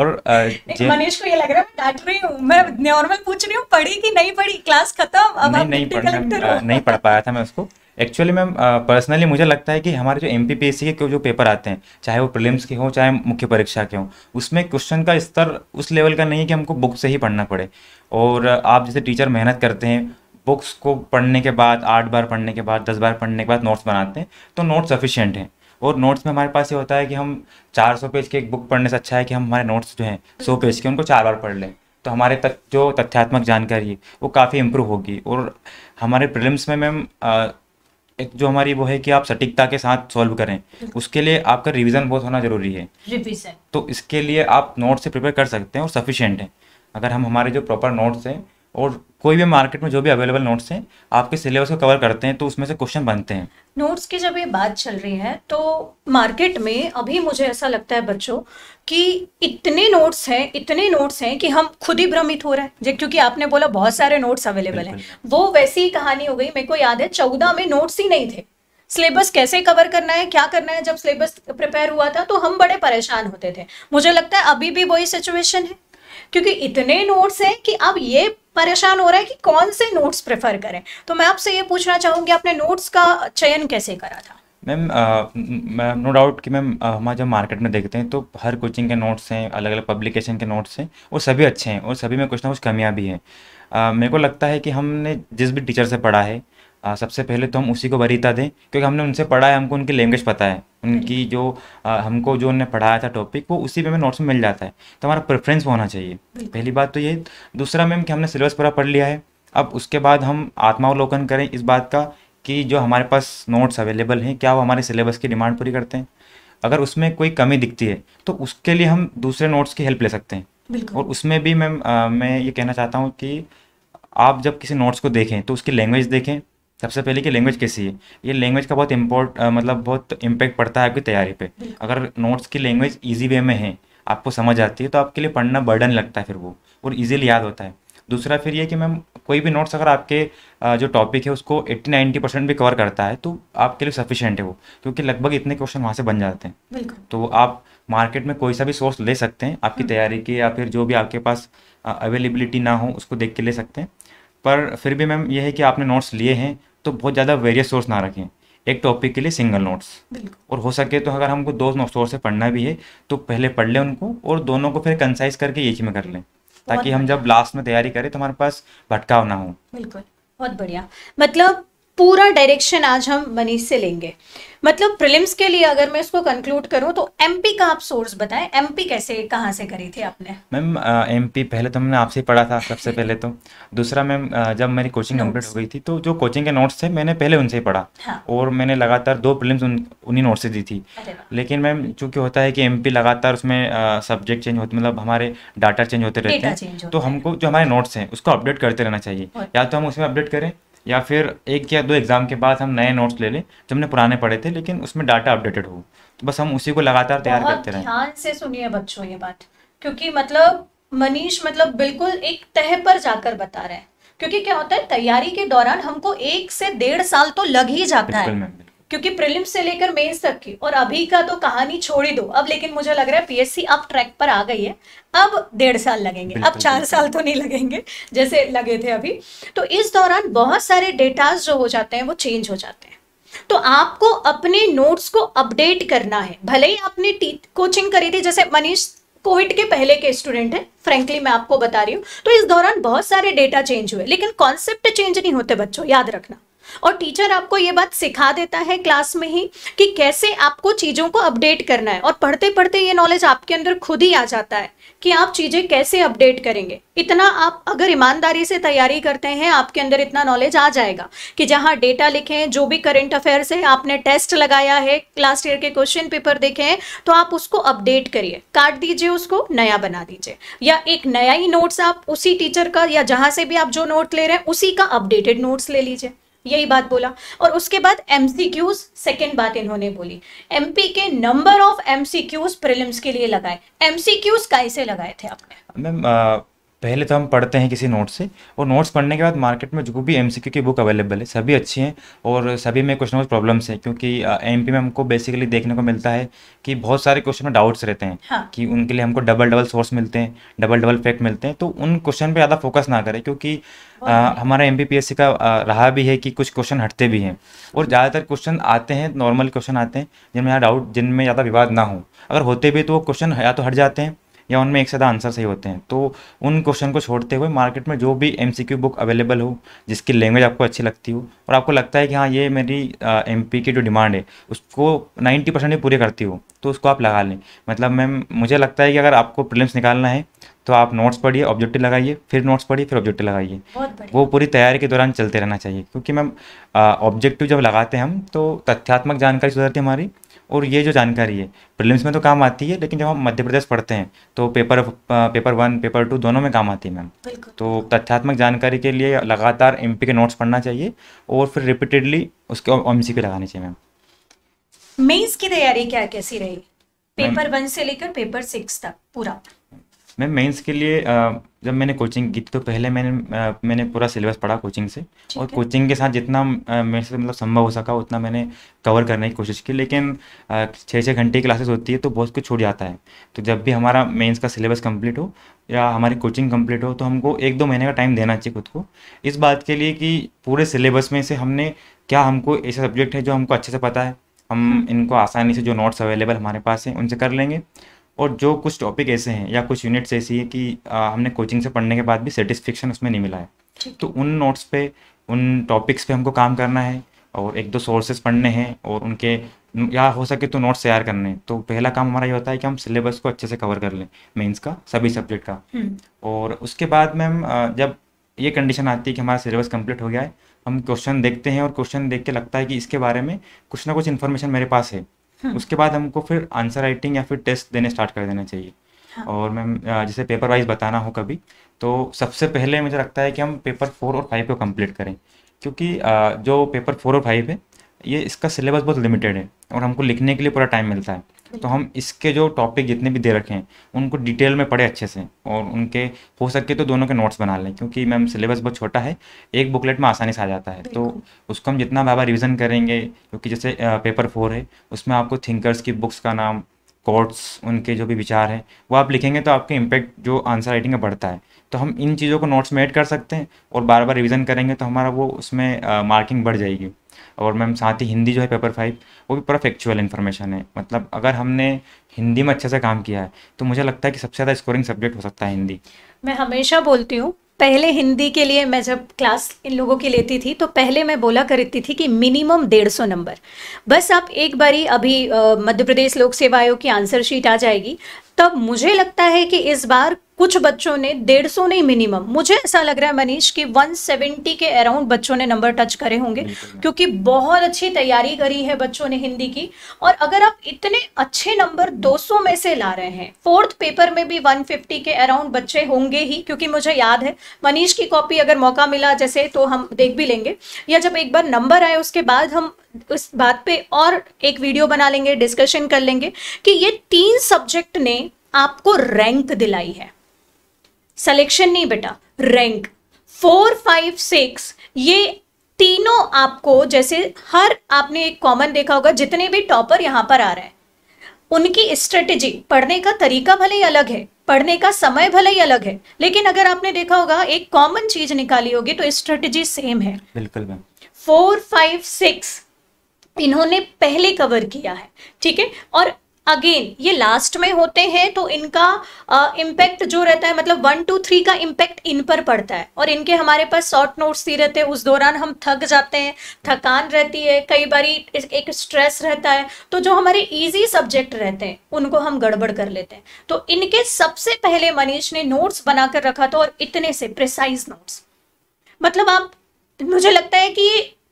और uh, मनीष को ये लग रहा है मैं डांट रही हूँ मैं नॉर्मल पूछ रही हूँ पढ़ी कि नहीं पढ़ी क्लास खत्म अब नहीं नहीं पढ़ uh, नहीं पढ़ पाया था मैं उसको एक्चुअली मैम पर्सनली मुझे लगता है कि हमारे जो एम के जो पेपर आते हैं चाहे वो प्रिलिम्स के हों चाहे मुख्य परीक्षा के हों उसमें क्वेश्चन का स्तर उस लेवल का नहीं है कि हमको बुक से ही पढ़ना पड़े और uh, आप जैसे टीचर मेहनत करते हैं बुक्स को पढ़ने के बाद आठ बार पढ़ने के बाद दस बार पढ़ने के बाद नोट्स बनाते हैं तो नोट्स सफिशियंट हैं और नोट्स में हमारे पास ये होता है कि हम 400 पेज की एक बुक पढ़ने से अच्छा है कि हम हमारे नोट्स जो हैं 100 पेज के उनको चार बार पढ़ लें तो हमारे तक जो तथ्यात्मक जानकारी है वो काफ़ी इम्प्रूव होगी और हमारे प्रिलिम्स में मैम एक जो हमारी वो है कि आप सटीकता के साथ सॉल्व करें उसके लिए आपका रिविज़न बहुत होना जरूरी है तो इसके लिए आप नोट्स से प्रिपेयर कर सकते हैं और सफिशेंट हैं अगर हम हमारे जो प्रॉपर नोट्स हैं और कोई भी मार्केट में जो भी अवेलेबल नोट्स हैं आपके सिलेबस को कवर करते हैं तो उसमें से क्वेश्चन बनते हैं नोट्स की जब ये बात चल रही है तो मार्केट में अभी मुझे ऐसा लगता है बच्चों कि इतने नोट्स हैं इतने नोट्स हैं कि हम खुद ही भ्रमित हो रहे हैं क्योंकि आपने बोला बहुत सारे नोट्स अवेलेबल हैं वो वैसी ही कहानी हो गई मेरे को याद है चौदह में नोट्स ही नहीं थे सिलेबस कैसे कवर करना है क्या करना है जब सिलेबस प्रिपेयर हुआ था तो हम बड़े परेशान होते थे मुझे लगता है अभी भी वही सिचुएशन है क्योंकि इतने नोट्स हैं कि आप ये परेशान हो रहा है कि कौन से नोट्स प्रेफर करें तो मैं आपसे ये पूछना चाहूँगी आपने नोट्स का चयन कैसे करा था मैम मैम नो डाउट कि मैम हमारे जब मार्केट में देखते हैं तो हर कोचिंग के नोट्स हैं अलग अलग पब्लिकेशन के नोट्स हैं वो सभी अच्छे हैं और सभी में कुछ ना कुछ कमियाँ भी हैं मेरे को लगता है कि हमने जिस भी टीचर से पढ़ा है आ, सबसे पहले तो हम उसी को वरीता दें क्योंकि हमने उनसे पढ़ा है हमको उनकी लैंग्वेज पता है उनकी जो आ, हमको जो उन्होंने पढ़ाया था टॉपिक वो उसी में हमें नोट्स में मिल जाता है तो हमारा प्रेफरेंस होना चाहिए पहली बात तो ये दूसरा मैम कि हमने सिलेबस पूरा पढ़ लिया है अब उसके बाद हम आत्मावलोकन करें इस बात का कि जो हमारे पास नोट्स अवेलेबल हैं क्या वो हमारे सिलेबस की डिमांड पूरी करते हैं अगर उसमें कोई कमी दिखती है तो उसके लिए हम दूसरे नोट्स की हेल्प ले सकते हैं और उसमें भी मैम मैं ये कहना चाहता हूँ कि आप जब किसी नोट्स को देखें तो उसकी लैंग्वेज देखें सबसे पहले कि लैंग्वेज कैसी है ये लैंग्वेज का बहुत इम्पोर्ट मतलब बहुत इम्पैक्ट पड़ता है आपकी तैयारी पे अगर नोट्स की लैंग्वेज ईजी वे में है आपको समझ आती है तो आपके लिए पढ़ना बर्डन लगता है फिर वो और ईजिली याद होता है दूसरा फिर ये कि मैम कोई भी नोट्स अगर आपके जो टॉपिक है उसको 80 नाइन्टी परसेंट भी कवर करता है तो आपके लिए सफिशेंट है वो क्योंकि लगभग इतने क्वेश्चन वहाँ से बन जाते हैं तो आप मार्केट में कोई सा भी सोर्स ले सकते हैं आपकी हम्म। तैयारी के या फिर जो भी आपके पास अवेलेबिलिटी ना हो उसको देख के ले सकते हैं पर फिर भी मैम ये है कि आपने नोट्स लिए हैं तो बहुत ज़्यादा वेरियस सोर्स ना रखें एक टॉपिक के लिए सिंगल नोट्स और हो सके तो अगर हमको दो सोर्स से पढ़ना भी है तो पहले पढ़ लें उनको और दोनों को फिर कंसाइज करके एक ही में कर लें ताकि हम जब लास्ट में तैयारी करें तो हमारे पास भटकाव ना हो बिल्कुल बहुत बढ़िया मतलब पूरा डायरेक्शन आज हम मनीष से लेंगे मतलब प्रिलिम्स के लिए अगर मैं इसको कंक्लूड करूं तो एमपी का आप सोर्स बताएं एमपी कैसे कहां से करी थी आपने मैम एमपी पहले तो हमने आपसे पढ़ा था सबसे पहले तो दूसरा मैम जब मेरी कोचिंग कंप्लीट हो गई थी तो जो कोचिंग के नोट्स थे मैंने पहले उनसे ही पढ़ा हाँ। और मैंने लगातार दो प्रिलिम्स उन्हीं नोट से दी थी लेकिन मैम चूंकि होता है कि एम लगातार उसमें सब्जेक्ट चेंज होते मतलब हमारे डाटा चेंज होते रहते हैं तो हमको जो हमारे नोट्स हैं उसको अपडेट करते रहना चाहिए या तो हम उसमें अपडेट करें या फिर एक या दो एग्ज़ाम के बाद हम नए नोट्स ले लें जो हमने पुराने पढ़े थे लेकिन उसमें डाटा अपडेटेड हो तो बस हम उसी को लगातार तैयार करते रहें ध्यान से सुनिए बच्चों ये बात क्योंकि मतलब मनीष मतलब बिल्कुल एक तह पर जाकर बता रहे हैं क्योंकि क्या होता है तैयारी के दौरान हमको एक से डेढ़ साल तो लग ही जाता है क्योंकि प्रिलिम्स से लेकर मेंस तक की और अभी का तो कहानी छोड़ ही दो अब लेकिन मुझे लग रहा है पीएससी अब ट्रैक पर आ गई है अब डेढ़ साल लगेंगे अब चार साल तो नहीं लगेंगे जैसे लगे थे अभी तो इस दौरान बहुत सारे डेटाज जो हो जाते हैं वो चेंज हो जाते हैं तो आपको अपने नोट्स को अपडेट करना है भले ही आपने कोचिंग करी थी जैसे मनीष कोविड के पहले के स्टूडेंट हैं फ्रेंकली मैं आपको बता रही हूँ तो इस दौरान बहुत सारे डेटा चेंज हुए लेकिन कॉन्सेप्ट चेंज नहीं होते बच्चों याद रखना और टीचर आपको ये बात सिखा देता है क्लास में ही कि कैसे आपको चीज़ों को अपडेट करना है और पढ़ते पढ़ते ये नॉलेज आपके अंदर खुद ही आ जाता है कि आप चीज़ें कैसे अपडेट करेंगे इतना आप अगर ईमानदारी से तैयारी करते हैं आपके अंदर इतना नॉलेज आ जाएगा कि जहाँ डेटा लिखें जो भी करेंट अफेयर्स है आपने टेस्ट लगाया है लास्ट ईयर के क्वेश्चन पेपर देखे हैं तो आप उसको अपडेट करिए काट दीजिए उसको नया बना दीजिए या एक नया ही नोट्स आप उसी टीचर का या जहाँ से भी आप जो नोट ले रहे हैं उसी का अपडेटेड नोट्स ले लीजिए यही बात बोला और उसके बाद एम सी क्यूज सेकेंड बात इन्होंने बोली एम पी के number of M C Qs prelims के लिए लगाए एम सी क्यूज कैसे लगाए थे आपने मैम पहले तो हम पढ़ते हैं किसी नोट से और नोट्स पढ़ने के बाद मार्केट में जो भी एम की बुक अवेलेबल है सभी अच्छी हैं और सभी में कुछ ना कुछ प्रॉब्लम्स हैं क्योंकि एम में हमको बेसिकली देखने को मिलता है कि बहुत सारे क्वेश्चन में डाउट्स रहते हैं हाँ। कि उनके लिए हमको डबल डबल सोर्स मिलते हैं डबल डबल फैक्ट मिलते हैं तो उन क्वेश्चन पर ज़्यादा फोकस ना करें क्योंकि हमारा एम का रहा भी है कि कुछ क्वेश्चन हटते भी हैं और ज़्यादातर क्वेश्चन आते हैं नॉर्मल क्वेश्चन आते हैं जिनमें यहाँ डाउट जिनमें ज़्यादा विवाद ना हो अगर होते भी तो वो क्वेश्चन या तो हट जाते हैं या उनमें एक ज़्यादा आंसर सही होते हैं तो उन क्वेश्चन को छोड़ते हुए मार्केट में जो भी एम बुक अवेलेबल हो जिसकी लैंग्वेज आपको अच्छी लगती हो और आपको लगता है कि हाँ ये मेरी एम की जो डिमांड है उसको नाइन्टी परसेंट पूरी करती हो तो उसको आप लगा लें मतलब मैम मुझे लगता है कि अगर आपको प्रिलिम्स निकालना है तो आप नोट्स पढ़िए ऑब्जेक्टिव लगाइए फिर नोट्स पढ़िए फिर ऑब्जेक्टिव लगाइए वो पूरी तैयारी के दौरान चलते रहना चाहिए क्योंकि मैम ऑब्जेक्टिव जब लगाते हैं हम तो तथ्यात्मक जानकारी सुधरती है हमारी और ये जो जानकारी है प्रीलिम्स में तो काम आती है लेकिन जब हम मध्य प्रदेश पढ़ते हैं तो paper paper one paper two दोनों में काम आती है मैम तो तथ्यात्मक जानकारी के लिए लगातार एम के नोट्स पढ़ना चाहिए और फिर रिपीटेडली उसके एम लगानी चाहिए मैम मेन्स की तैयारी क्या कैसी रही पेपर वन से लेकर पेपर सिक्स तक पूरा मैं मेंस के लिए जब मैंने कोचिंग की तो पहले मैंने मैंने पूरा सिलेबस पढ़ा कोचिंग से और कोचिंग के साथ जितना मेरे से मतलब संभव हो सका उतना मैंने कवर करने की कोशिश की लेकिन छः छः घंटे की क्लासेस होती है तो बहुत कुछ छूट जाता है तो जब भी हमारा मेंस का सिलेबस कंप्लीट हो या हमारी कोचिंग कंप्लीट हो तो हमको एक दो महीने का टाइम देना चाहिए खुद को इस बात के लिए कि पूरे सिलेबस में से हमने क्या हमको ऐसे सब्जेक्ट है जो हमको अच्छे से पता है हम हम्म। इनको आसानी से जो नोट्स अवेलेबल हमारे पास हैं उनसे कर लेंगे और जो कुछ टॉपिक ऐसे हैं या कुछ यूनिट्स ऐसी हैं कि आ, हमने कोचिंग से पढ़ने के बाद भी सेटिस्फेक्शन उसमें नहीं मिला है तो उन नोट्स पे उन टॉपिक्स पे हमको काम करना है और एक दो सोर्सेज पढ़ने हैं और उनके या हो सके तो नोट्स तैयार करने हैं तो पहला काम हमारा ये होता है कि हम सिलेबस को अच्छे से कवर कर लें मेंस का सभी सब्जेक्ट का हम्म। और उसके बाद मैम जब ये कंडीशन आती है कि हमारा सिलेबस कंप्लीट हो गया है हम क्वेश्चन देखते हैं और क्वेश्चन देख के लगता है कि इसके बारे में कुछ ना कुछ इन्फॉर्मेशन मेरे पास है उसके बाद हमको फिर आंसर राइटिंग या फिर टेस्ट देने स्टार्ट कर देना चाहिए हाँ। और मैम जैसे पेपर वाइज बताना हो कभी तो सबसे पहले मुझे लगता है कि हम पेपर फोर और फाइव को कंप्लीट करें क्योंकि जो पेपर फोर और फाइव है ये इसका सिलेबस बहुत लिमिटेड है और हमको लिखने के लिए पूरा टाइम मिलता है तो हम इसके जो टॉपिक जितने भी दे रखे हैं उनको डिटेल में पढ़े अच्छे से और उनके हो सके तो दोनों के नोट्स बना लें क्योंकि मैम सिलेबस बहुत छोटा है एक बुकलेट में आसानी से आ जाता है तो उसको हम जितना बाबा रिविज़न करेंगे क्योंकि जैसे पेपर फोर है उसमें आपको थिंकर्स की बुक्स का नाम कोर्ट्स उनके जो भी विचार हैं वो आप लिखेंगे तो आपके इम्पैक्ट जो आंसर राइटिंग का बढ़ता है तो हम इन चीज़ों को नोट्स में ऐड कर सकते हैं और बार बार रिविज़न करेंगे तो हमारा वो उसमें मार्किंग बढ़ जाएगी और मैम साथ ही हिंदी जो है पेपर फाइव वो भी पूरा फैक्चुअल इन्फॉर्मेशन है मतलब अगर हमने हिंदी में अच्छे से काम किया है तो मुझे लगता है कि सबसे ज़्यादा स्कोरिंग सब्जेक्ट हो सकता है हिंदी मैं हमेशा बोलती हूँ पहले हिंदी के लिए मैं जब क्लास इन लोगों की लेती थी तो पहले मैं बोला करती थी कि मिनिमम डेढ़ सौ नंबर बस आप एक बारी अभी मध्य प्रदेश लोक सेवा आयोग की आंसर शीट आ जाएगी तब मुझे लगता है कि इस बार कुछ बच्चों ने डेढ़ सौ नहीं मिनिमम मुझे ऐसा लग रहा है मनीष कि 170 के अराउंड बच्चों ने नंबर टच करे होंगे क्योंकि बहुत अच्छी तैयारी करी है बच्चों ने हिंदी की और अगर आप इतने अच्छे नंबर 200 में से ला रहे हैं फोर्थ पेपर में भी 150 के अराउंड बच्चे होंगे ही क्योंकि मुझे याद है मनीष की कॉपी अगर मौका मिला जैसे तो हम देख भी लेंगे या जब एक बार नंबर आए उसके बाद हम उस बात पे और एक वीडियो बना लेंगे डिस्कशन कर लेंगे कि ये तीन सब्जेक्ट ने आपको रैंक दिलाई है सिलेक्शन नहीं बेटा रैंक फोर फाइव सिक्स ये तीनों आपको जैसे हर आपने एक कॉमन देखा होगा जितने भी टॉपर यहां पर आ रहे हैं उनकी स्ट्रेटेजी पढ़ने का तरीका भले ही अलग है पढ़ने का समय भले ही अलग है लेकिन अगर आपने देखा होगा एक कॉमन चीज निकाली होगी तो स्ट्रेटेजी सेम है बिल्कुल मैम फोर फाइव सिक्स इन्होंने पहले कवर किया है ठीक है और अगेन ये लास्ट में होते हैं तो इनका इम्पैक्ट जो रहता है मतलब वन टू थ्री का इम्पैक्ट इन पर पड़ता है और इनके हमारे पास शॉर्ट नोट्स ही रहते हैं उस दौरान हम थक जाते हैं थकान रहती है कई बारी एक स्ट्रेस रहता है तो जो हमारे इजी सब्जेक्ट रहते हैं उनको हम गड़बड़ कर लेते हैं तो इनके सबसे पहले मनीष ने नोट्स बनाकर रखा था और इतने से प्रिसाइज नोट्स मतलब आप मुझे लगता है कि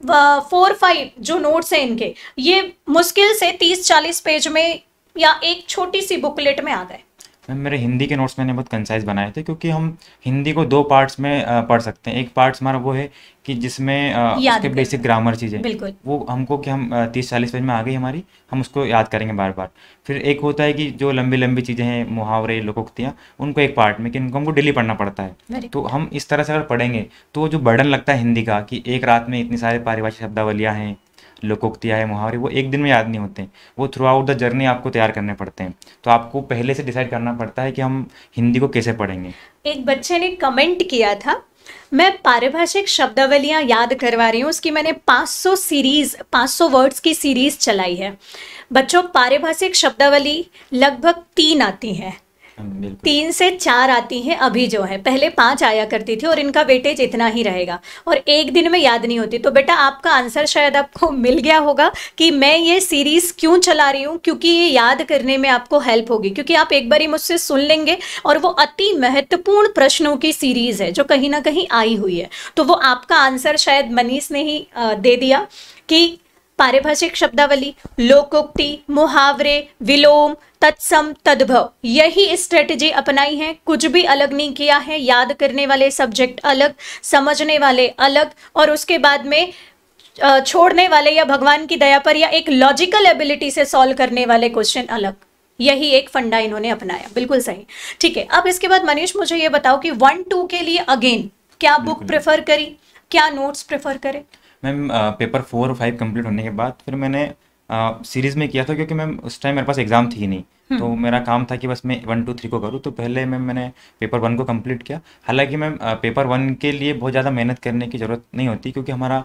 फोर फाइव जो नोट्स हैं इनके ये मुश्किल से तीस चालीस पेज में या एक छोटी सी बुकलेट में आ गए मैम मेरे हिंदी के नोट्स मैंने बहुत कंसाइज बनाए थे क्योंकि हम हिंदी को दो पार्ट्स में पढ़ सकते हैं एक पार्ट्स हमारा वो है कि जिसमें उसके बेसिक ग्रामर चीज़ें वो हमको कि हम तीस चालीस पेज में आ गई हमारी हम उसको याद करेंगे बार बार फिर एक होता है कि जो लंबी लंबी चीज़ें हैं मुहावरे लोकोक्तियाँ उनको एक पार्ट में कि उनको हमको डेली पढ़ना पड़ता है तो हम इस तरह से अगर पढ़ेंगे तो जो बर्डन लगता है हिंदी का कि एक रात में इतनी सारे पारिभाषिक शब्दावलियाँ हैं लोकोक्तियाँ हैं मुहावरे वो एक दिन में याद नहीं होते वो थ्रू आउट द जर्नी आपको तैयार करने पड़ते हैं तो आपको पहले से डिसाइड करना पड़ता है कि हम हिंदी को कैसे पढ़ेंगे एक बच्चे ने कमेंट किया था मैं पारिभाषिक शब्दावलियाँ याद करवा रही हूँ उसकी मैंने 500 सीरीज़ 500 वर्ड्स की सीरीज़ चलाई है बच्चों पारिभाषिक शब्दावली लगभग तीन आती हैं हाँ, तीन से चार आती हैं अभी जो है पहले पांच आया करती थी और इनका वेटेज इतना ही रहेगा और एक दिन में याद नहीं होती तो बेटा आपका आंसर शायद आपको मिल गया होगा कि मैं ये सीरीज क्यों चला रही हूँ क्योंकि ये याद करने में आपको हेल्प होगी क्योंकि आप एक बार ही मुझसे सुन लेंगे और वो अति महत्वपूर्ण प्रश्नों की सीरीज है जो कहीं ना कहीं आई हुई है तो वो आपका आंसर शायद मनीष ने ही दे दिया कि पारिभाषिक शब्दावली लोकोक्ति मुहावरे विलोम तत्सम तद्भव यही स्ट्रेटजी अपनाई है कुछ भी अलग नहीं किया है याद करने वाले सब्जेक्ट अलग समझने वाले अलग और उसके बाद में छोड़ने वाले या भगवान की दया पर या एक लॉजिकल एबिलिटी से सॉल्व करने वाले क्वेश्चन अलग यही एक फंडा इन्होंने अपनाया बिल्कुल सही ठीक है अब इसके बाद मनीष मुझे ये बताओ कि वन टू के लिए अगेन क्या बुक प्रेफर करी क्या नोट्स प्रेफर करें ma'am paper four five complete होने के बाद फिर मैंने सीरीज में किया था क्योंकि मैम उस टाइम मेरे पास एग्जाम थी नहीं हम्म। तो मेरा काम था कि बस मैं वन टू थ्री को करूँ तो पहले मैम मैंने पेपर वन को कंप्लीट किया हालांकि मैम पेपर वन के लिए बहुत ज़्यादा मेहनत करने की ज़रूरत नहीं होती क्योंकि हमारा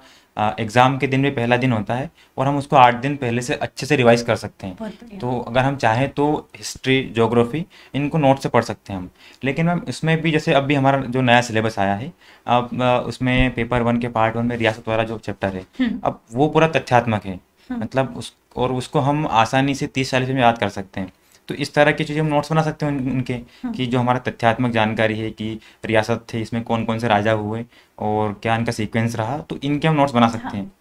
एग्ज़ाम के दिन में पहला दिन होता है और हम उसको आठ दिन पहले से अच्छे से रिवाइज कर सकते हैं तो अगर हम चाहें तो हिस्ट्री जोग्राफी इनको नोट से पढ़ सकते हैं हम लेकिन मैम इसमें भी जैसे अब भी हमारा जो नया सिलेबस आया है अब उसमें पेपर वन के पार्ट वन में रियासत वाला जो चैप्टर है हम्म। अब वो पूरा तथ्यात्मक है हम्म। मतलब उस और उसको हम आसानी से तीस चालीस में याद कर सकते हैं तो इस तरह की चीज़ें हम नोट्स बना सकते हैं उन, उनके हम्म। कि जो हमारा तथ्यात्मक जानकारी है कि रियासत थे इसमें कौन कौन से राजा हुए और क्या इनका सीक्वेंस रहा तो इनके हम नोट्स बना हाँ, सकते हैं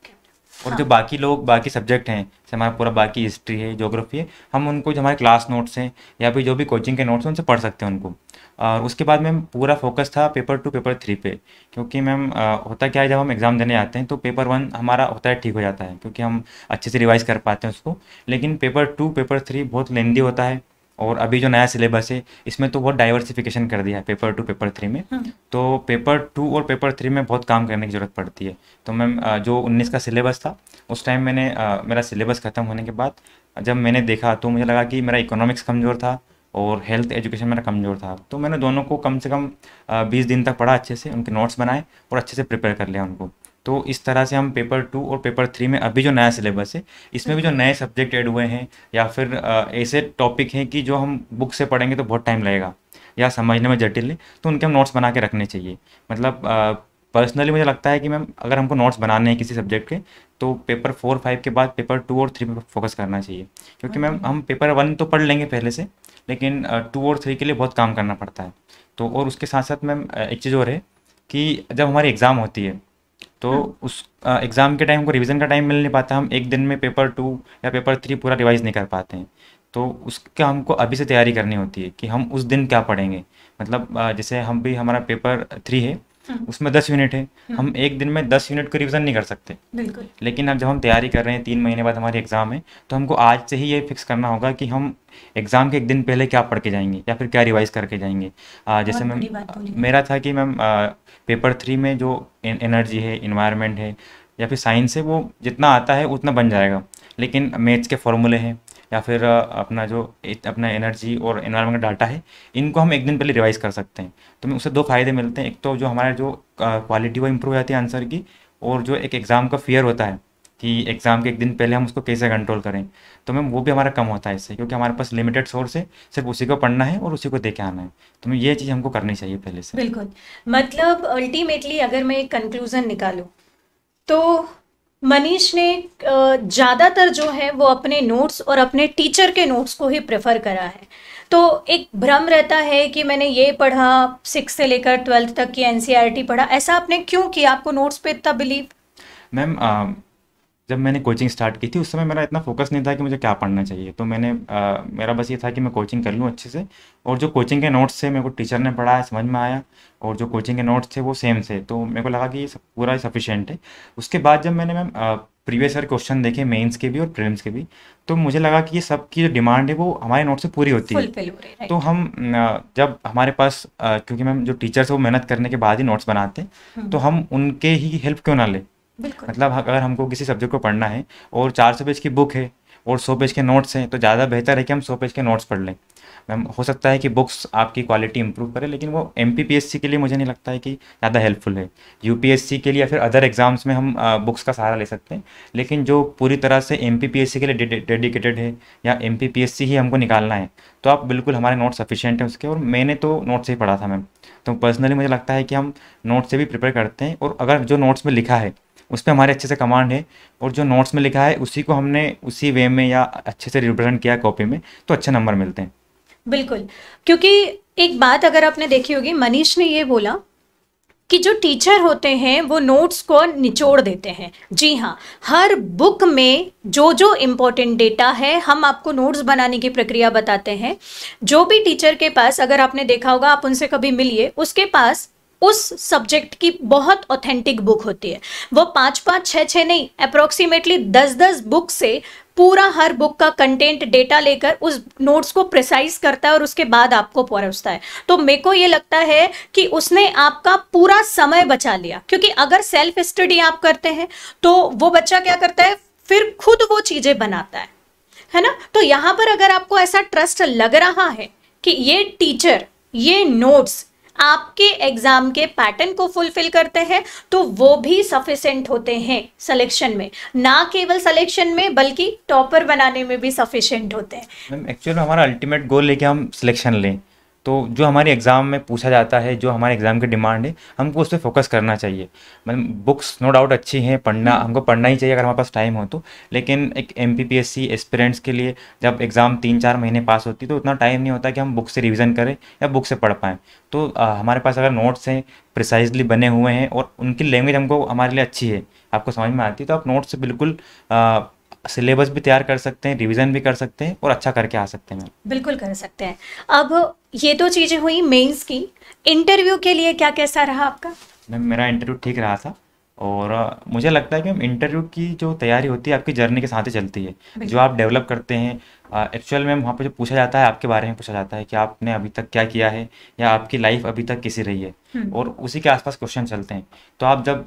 और हाँ। जो बाकी लोग बाकी सब्जेक्ट हैं जैसे हमारा पूरा बाकी हिस्ट्री है जोग्राफी है हम उनको जो हमारे क्लास नोट्स हैं या फिर जो भी कोचिंग के नोट्स हैं उनसे पढ़ सकते हैं उनको और उसके बाद मैम पूरा फोकस था पेपर टू पेपर थ्री पे क्योंकि मैम होता क्या है जब हम एग्ज़ाम देने आते हैं तो पेपर वन हमारा होता है ठीक हो जाता है क्योंकि हम अच्छे से रिवाइज़ कर पाते हैं उसको लेकिन पेपर टू पेपर थ्री बहुत लेंदी होता है और अभी जो नया सिलेबस है इसमें तो बहुत डाइवर्सिफिकेशन कर दिया है पेपर टू पेपर थ्री में हाँ। तो पेपर टू और पेपर थ्री में बहुत काम करने की ज़रूरत पड़ती है तो मैम जो उन्नीस का सिलेबस था उस टाइम मैंने मेरा सिलेबस ख़त्म होने के बाद जब मैंने देखा तो मुझे लगा कि मेरा इकोनॉमिक्स कमज़ोर था और हेल्थ एजुकेशन मेरा कमज़ोर था तो मैंने दोनों को कम से कम बीस दिन तक पढ़ा अच्छे से उनके नोट्स बनाए और अच्छे से प्रिपेयर कर लिया उनको तो इस तरह से हम पेपर टू और पेपर थ्री में अभी जो नया सिलेबस है इसमें भी जो नए सब्जेक्ट ऐड हुए हैं या फिर ऐसे टॉपिक हैं कि जो हम बुक से पढ़ेंगे तो बहुत टाइम लगेगा या समझने में जटिल है तो उनके हम नोट्स बना के रखने चाहिए मतलब पर्सनली मुझे लगता है कि मैम अगर हमको नोट्स बनाने हैं किसी सब्जेक्ट के तो पेपर फोर फाइव के बाद पेपर टू और थ्री पर फोकस करना चाहिए क्योंकि मैम हम पेपर वन तो पढ़ लेंगे पहले से लेकिन टू और थ्री के लिए बहुत काम करना पड़ता है तो और उसके साथ साथ मैम एक चीज़ और है कि जब हमारी एग्ज़ाम होती है तो हाँ। उस एग्ज़ाम के टाइम को रिवीजन का टाइम मिल नहीं पाता हम एक दिन में पेपर टू या पेपर थ्री पूरा रिवाइज नहीं कर पाते हैं तो उसका हमको अभी से तैयारी करनी होती है कि हम उस दिन क्या पढ़ेंगे मतलब जैसे हम भी हमारा पेपर थ्री है हम्म। उसमें दस यूनिट है हम्म। हम एक दिन में दस यूनिट को रिविजन नहीं कर सकते लेकिन अब जब हम तैयारी कर रहे हैं तीन महीने बाद हमारी एग्ज़ाम है तो हमको आज से ही ये फिक्स करना होगा कि हम एग्ज़ाम के एक दिन पहले क्या पढ़ के जाएंगे या फिर क्या रिवाइज करके जाएंगे आ, जैसे मैम मेरा था कि मैम पेपर थ्री में जो एनर्जी है इन्वायरमेंट है या फिर साइंस है वो जितना आता है उतना बन जाएगा लेकिन मैथ्स के फॉर्मूले हैं या फिर अपना जो अपना एनर्जी और एनवायरमेंट डाटा है इनको हम एक दिन पहले रिवाइज कर सकते हैं तो उससे दो फायदे मिलते हैं एक तो जो हमारा जो क्वालिटी वो इम्प्रूव हो जाती है आंसर की और जो एक एग्ज़ाम का फियर होता है कि एग्ज़ाम के एक दिन पहले हम उसको कैसे कंट्रोल करें तो मैम वो भी हमारा कम होता है इससे क्योंकि हमारे पास लिमिटेड सोर्स है सिर्फ उसी को पढ़ना है और उसी को दे के आना है तो मैं ये चीज़ हमको करनी चाहिए पहले से बिल्कुल मतलब अल्टीमेटली अगर मैं एक कंक्लूज़न निकालूँ तो मनीष ने ज़्यादातर जो है वो अपने नोट्स और अपने टीचर के नोट्स को ही प्रेफर करा है तो एक भ्रम रहता है कि मैंने ये पढ़ा सिक्स से लेकर ट्वेल्थ तक की एन e पढ़ा ऐसा आपने क्यों किया आपको नोट्स पे इतना बिलीव मैम जब मैंने कोचिंग स्टार्ट की थी उस समय मेरा इतना फोकस नहीं था कि मुझे क्या पढ़ना चाहिए तो मैंने आ, मेरा बस ये था कि मैं कोचिंग कर लूँ अच्छे से और जो कोचिंग के नोट्स थे मेरे को टीचर ने पढ़ाया समझ में आया और जो कोचिंग के नोट्स थे वो सेम थे तो मेरे को लगा कि ये पूरा ही सफिशेंट है उसके बाद जब मैंने मैम प्रीवियस ईयर क्वेश्चन देखे मेंस के भी और प्रीलिम्स के भी तो मुझे लगा कि ये सब की जो डिमांड है वो हमारे नोट से पूरी होती है तो हम जब हमारे पास क्योंकि मैम जो टीचर्स वो मेहनत करने के बाद ही नोट्स बनाते हैं हम्म। तो हम उनके ही हेल्प क्यों ना लें मतलब अगर हमको किसी सब्जेक्ट को पढ़ना है और चार सौ पेज की बुक है और सौ पेज के नोट्स हैं तो ज़्यादा बेहतर है कि हम सौ पेज के नोट्स पढ़ लें मैम हो सकता है कि बुक्स आपकी क्वालिटी इंप्रूव करे लेकिन वो एम के लिए मुझे नहीं लगता है कि ज़्यादा हेल्पफुल है यू के लिए या फिर अदर एग्ज़ाम्स में हम बुक्स का सहारा ले सकते हैं लेकिन जो पूरी तरह से एम के लिए डेडिकेटेड है या एम ही हमको निकालना है तो आप बिल्कुल हमारे नोट्स सफिशेंट हैं उसके और मैंने तो नोट से ही पढ़ा था मैम तो पर्सनली मुझे लगता है कि हम नोट से भी प्रिपेयर करते हैं और अगर जो नोट्स में लिखा है उस पर हमारे अच्छे से कमांड है और जो नोट्स में लिखा है उसी को हमने उसी वे में या अच्छे से रिप्रेजेंट किया कॉपी में तो अच्छे नंबर मिलते हैं बिल्कुल क्योंकि एक बात अगर आपने देखी होगी मनीष ने ये बोला कि जो टीचर होते हैं वो नोट्स को निचोड़ देते हैं जी हाँ हर बुक में जो जो इम्पोर्टेंट डेटा है हम आपको नोट्स बनाने की प्रक्रिया बताते हैं जो भी टीचर के पास अगर आपने देखा होगा आप उनसे कभी मिलिए उसके पास उस सब्जेक्ट की बहुत ऑथेंटिक बुक होती है वो पाँच पाँच छः छः नहीं अप्रोक्सीमेटली दस दस बुक से पूरा हर बुक का कंटेंट डेटा लेकर उस नोट्स को प्रिसाइज करता है और उसके बाद आपको परोसता है तो मेरे को ये लगता है कि उसने आपका पूरा समय बचा लिया क्योंकि अगर सेल्फ स्टडी आप करते हैं तो वो बच्चा क्या करता है फिर खुद वो चीज़ें बनाता है है ना तो यहाँ पर अगर आपको ऐसा ट्रस्ट लग रहा है कि ये टीचर ये नोट्स आपके एग्जाम के पैटर्न को फुलफिल करते हैं तो वो भी सफिशेंट होते हैं सिलेक्शन में ना केवल सिलेक्शन में बल्कि टॉपर बनाने में भी सफिशेंट होते हैं एक्चुअली हमारा अल्टीमेट गोल है कि हम सिलेक्शन लें तो जो हमारे एग्ज़ाम में पूछा जाता है जो हमारे एग्ज़ाम की डिमांड है हमको उस पर फोकस करना चाहिए मतलब बुक्स नो डाउट अच्छी हैं पढ़ना हम्म। हमको पढ़ना ही चाहिए अगर हमारे पास टाइम हो तो लेकिन एक M P P S C aspirants के लिए जब एग्ज़ाम तीन चार महीने पास होती तो उतना टाइम नहीं होता कि हम बुक से रिविज़न करें या बुक से पढ़ पाएँ तो आ, हमारे पास अगर नोट्स हैं प्रिसाइजली बने हुए हैं और उनकी लैंग्वेज हमको हमारे लिए अच्छी है आपको समझ में आती है तो आप नोट्स बिल्कुल सिलेबस भी तैयार कर सकते हैं रिवीजन भी कर सकते हैं और अच्छा करके आ सकते हैं बिल्कुल कर सकते हैं अब ये तो चीज़ें हुई मेंस की इंटरव्यू के लिए क्या कैसा रहा आपका मैम मेरा इंटरव्यू ठीक रहा था और मुझे लगता है कि इंटरव्यू की जो तैयारी होती है आपकी जर्नी के साथ ही चलती है जो आप डेवलप करते हैं एक्चुअल में वहाँ पर जो पूछा जाता है आपके बारे में पूछा जाता है कि आपने अभी तक क्या किया है या आपकी लाइफ अभी तक किसी रही है हम्म। और उसी के आसपास क्वेश्चन चलते हैं तो आप जब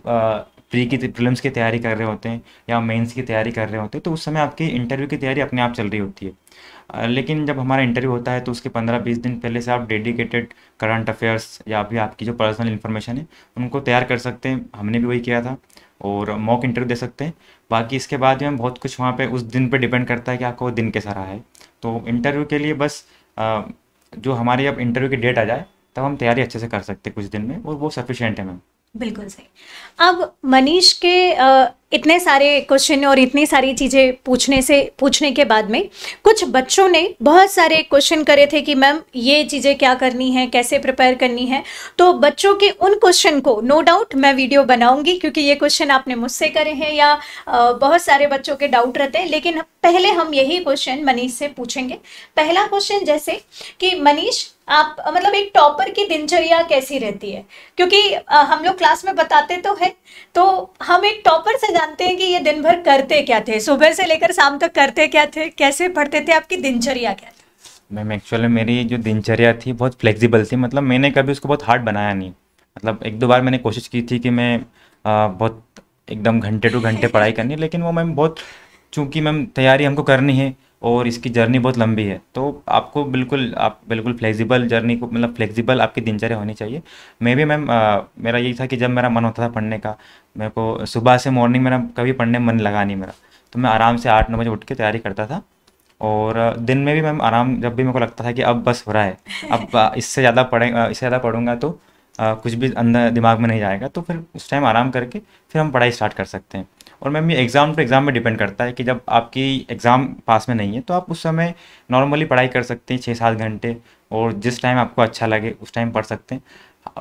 प्री की फिल्म्स की तैयारी कर रहे होते हैं या मेंस की तैयारी कर रहे होते हैं तो उस समय आपकी इंटरव्यू की तैयारी अपने आप चल रही होती है लेकिन जब हमारा इंटरव्यू होता है तो उसके पंद्रह बीस दिन पहले से आप डेडिकेटेड करंट अफेयर्स या अभी आपकी जो पर्सनल इन्फॉर्मेशन है उनको तैयार कर सकते हैं हमने भी वही किया था और मॉक इंटरव्यू दे सकते हैं बाकी इसके बाद में बहुत कुछ वहाँ पर उस दिन पर डिपेंड करता है कि आपको दिन कैसा रहा है तो इंटरव्यू के लिए बस जो हमारी अब इंटरव्यू की डेट आ जाए तब हम तैयारी अच्छे से कर सकते हैं कुछ दिन में और वो सफिशेंट है मैम बिल्कुल सही अब मनीष के इतने सारे क्वेश्चन और इतनी सारी चीज़ें पूछने से पूछने के बाद में कुछ बच्चों ने बहुत सारे क्वेश्चन करे थे कि मैम ये चीज़ें क्या करनी है कैसे प्रिपेयर करनी है तो बच्चों के उन क्वेश्चन को नो no डाउट मैं वीडियो बनाऊंगी क्योंकि ये क्वेश्चन आपने मुझसे करे हैं या बहुत सारे बच्चों के डाउट रहते हैं लेकिन पहले हम यही क्वेश्चन मनीष से पूछेंगे पहला क्वेश्चन जैसे कि मनीष आप मतलब एक टॉपर की दिनचर्या कैसी रहती है क्योंकि आ, हम लोग क्लास में बताते तो है तो हम एक टॉपर से जानते हैं कि ये दिन भर करते क्या थे सुबह से लेकर शाम तक करते क्या थे कैसे पढ़ते थे आपकी दिनचर्या क्या थी मैम एक्चुअली मेरी जो दिनचर्या थी बहुत फ्लेक्सिबल थी मतलब मैंने कभी उसको बहुत हार्ड बनाया नहीं मतलब एक दो बार मैंने कोशिश की थी कि मैं आ, बहुत एकदम घंटे टू घंटे पढ़ाई करनी लेकिन वो मैम बहुत चूंकि मैम तैयारी हमको करनी है और इसकी जर्नी बहुत लंबी है तो आपको बिल्कुल आप बिल्कुल फ्लेक्सिबल जर्नी को मतलब फ्लेक्सिबल आपकी दिनचर्या होनी चाहिए मे भी मैम मेरा यही था कि जब मेरा मन होता था पढ़ने का मेरे को सुबह से मॉर्निंग मेरा कभी पढ़ने मन लगा नहीं मेरा तो मैं आराम से आठ नौ बजे उठ के तैयारी करता था और दिन में भी मैम आराम जब भी मेरे को लगता था कि अब बस हो रहा है अब इससे ज़्यादा पढ़े इससे ज़्यादा पढ़ूंगा तो कुछ भी अंदर दिमाग में नहीं जाएगा तो फिर उस टाइम आराम करके फिर हम पढ़ाई स्टार्ट कर सकते हैं और मैम ये एग्ज़ाम पर एग्ज़ाम में डिपेंड करता है कि जब आपकी एग्ज़ाम पास में नहीं है तो आप उस समय नॉर्मली पढ़ाई कर सकते हैं छः सात घंटे और जिस टाइम आपको अच्छा लगे उस टाइम पढ़ सकते हैं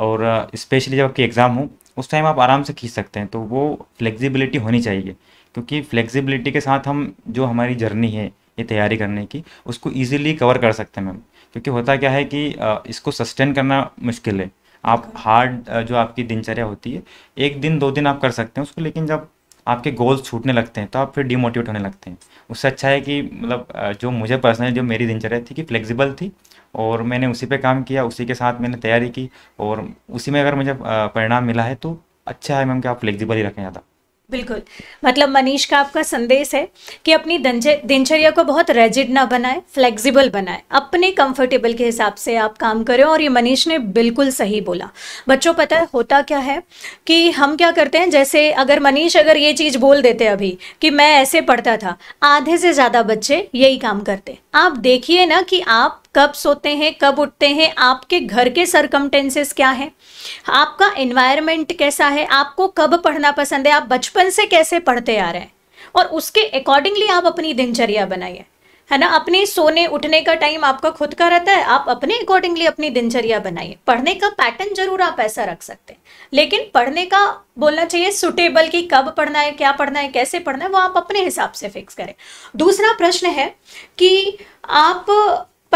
और इस्पेशली जब आपकी एग्ज़ाम हो उस टाइम आप आराम से खींच सकते हैं तो वो फ्लेक्सिबिलिटी होनी चाहिए क्योंकि फ्लेक्सिबिलिटी के साथ हम जो हमारी जर्नी है ये तैयारी करने की उसको ईजिली कवर कर सकते हैं मैम क्योंकि होता क्या है कि इसको सस्टेन करना मुश्किल है आप हार्ड जो आपकी दिनचर्या होती है एक दिन दो दिन आप कर सकते हैं उसको लेकिन जब आपके गोल्स छूटने लगते हैं तो आप फिर डिमोटिवेट होने लगते हैं उससे अच्छा है कि मतलब जो मुझे पर्सनली जो मेरी दिनचर्या थी कि फ्लेक्सिबल थी और मैंने उसी पे काम किया उसी के साथ मैंने तैयारी की और उसी में अगर मुझे परिणाम मिला है तो अच्छा है मैम कि आप फ्लेक्सिबल ही रखें ज़्यादा बिल्कुल मतलब मनीष का आपका संदेश है कि अपनी दिनचर्या को बहुत रेजिड ना बनाए फ्लेक्सिबल बनाए अपने कंफर्टेबल के हिसाब से आप काम करें और ये मनीष ने बिल्कुल सही बोला बच्चों पता है होता क्या है कि हम क्या करते हैं जैसे अगर मनीष अगर ये चीज़ बोल देते अभी कि मैं ऐसे पढ़ता था आधे से ज़्यादा बच्चे यही काम करते आप देखिए ना कि आप कब सोते हैं कब उठते हैं आपके घर के सरकमटेंसेस क्या है आपका एनवायरमेंट कैसा है आपको कब पढ़ना पसंद है आप बचपन से कैसे पढ़ते आ रहे हैं और उसके अकॉर्डिंगली आप अपनी दिनचर्या बनाइए है ना अपने सोने उठने का टाइम आपका खुद का रहता है आप अपने अकॉर्डिंगली अपनी दिनचर्या बनाइए पढ़ने का पैटर्न जरूर आप ऐसा रख सकते हैं लेकिन पढ़ने का बोलना चाहिए सुटेबल कि कब पढ़ना है क्या पढ़ना है कैसे पढ़ना है वो आप अपने हिसाब से फिक्स करें दूसरा प्रश्न है कि आप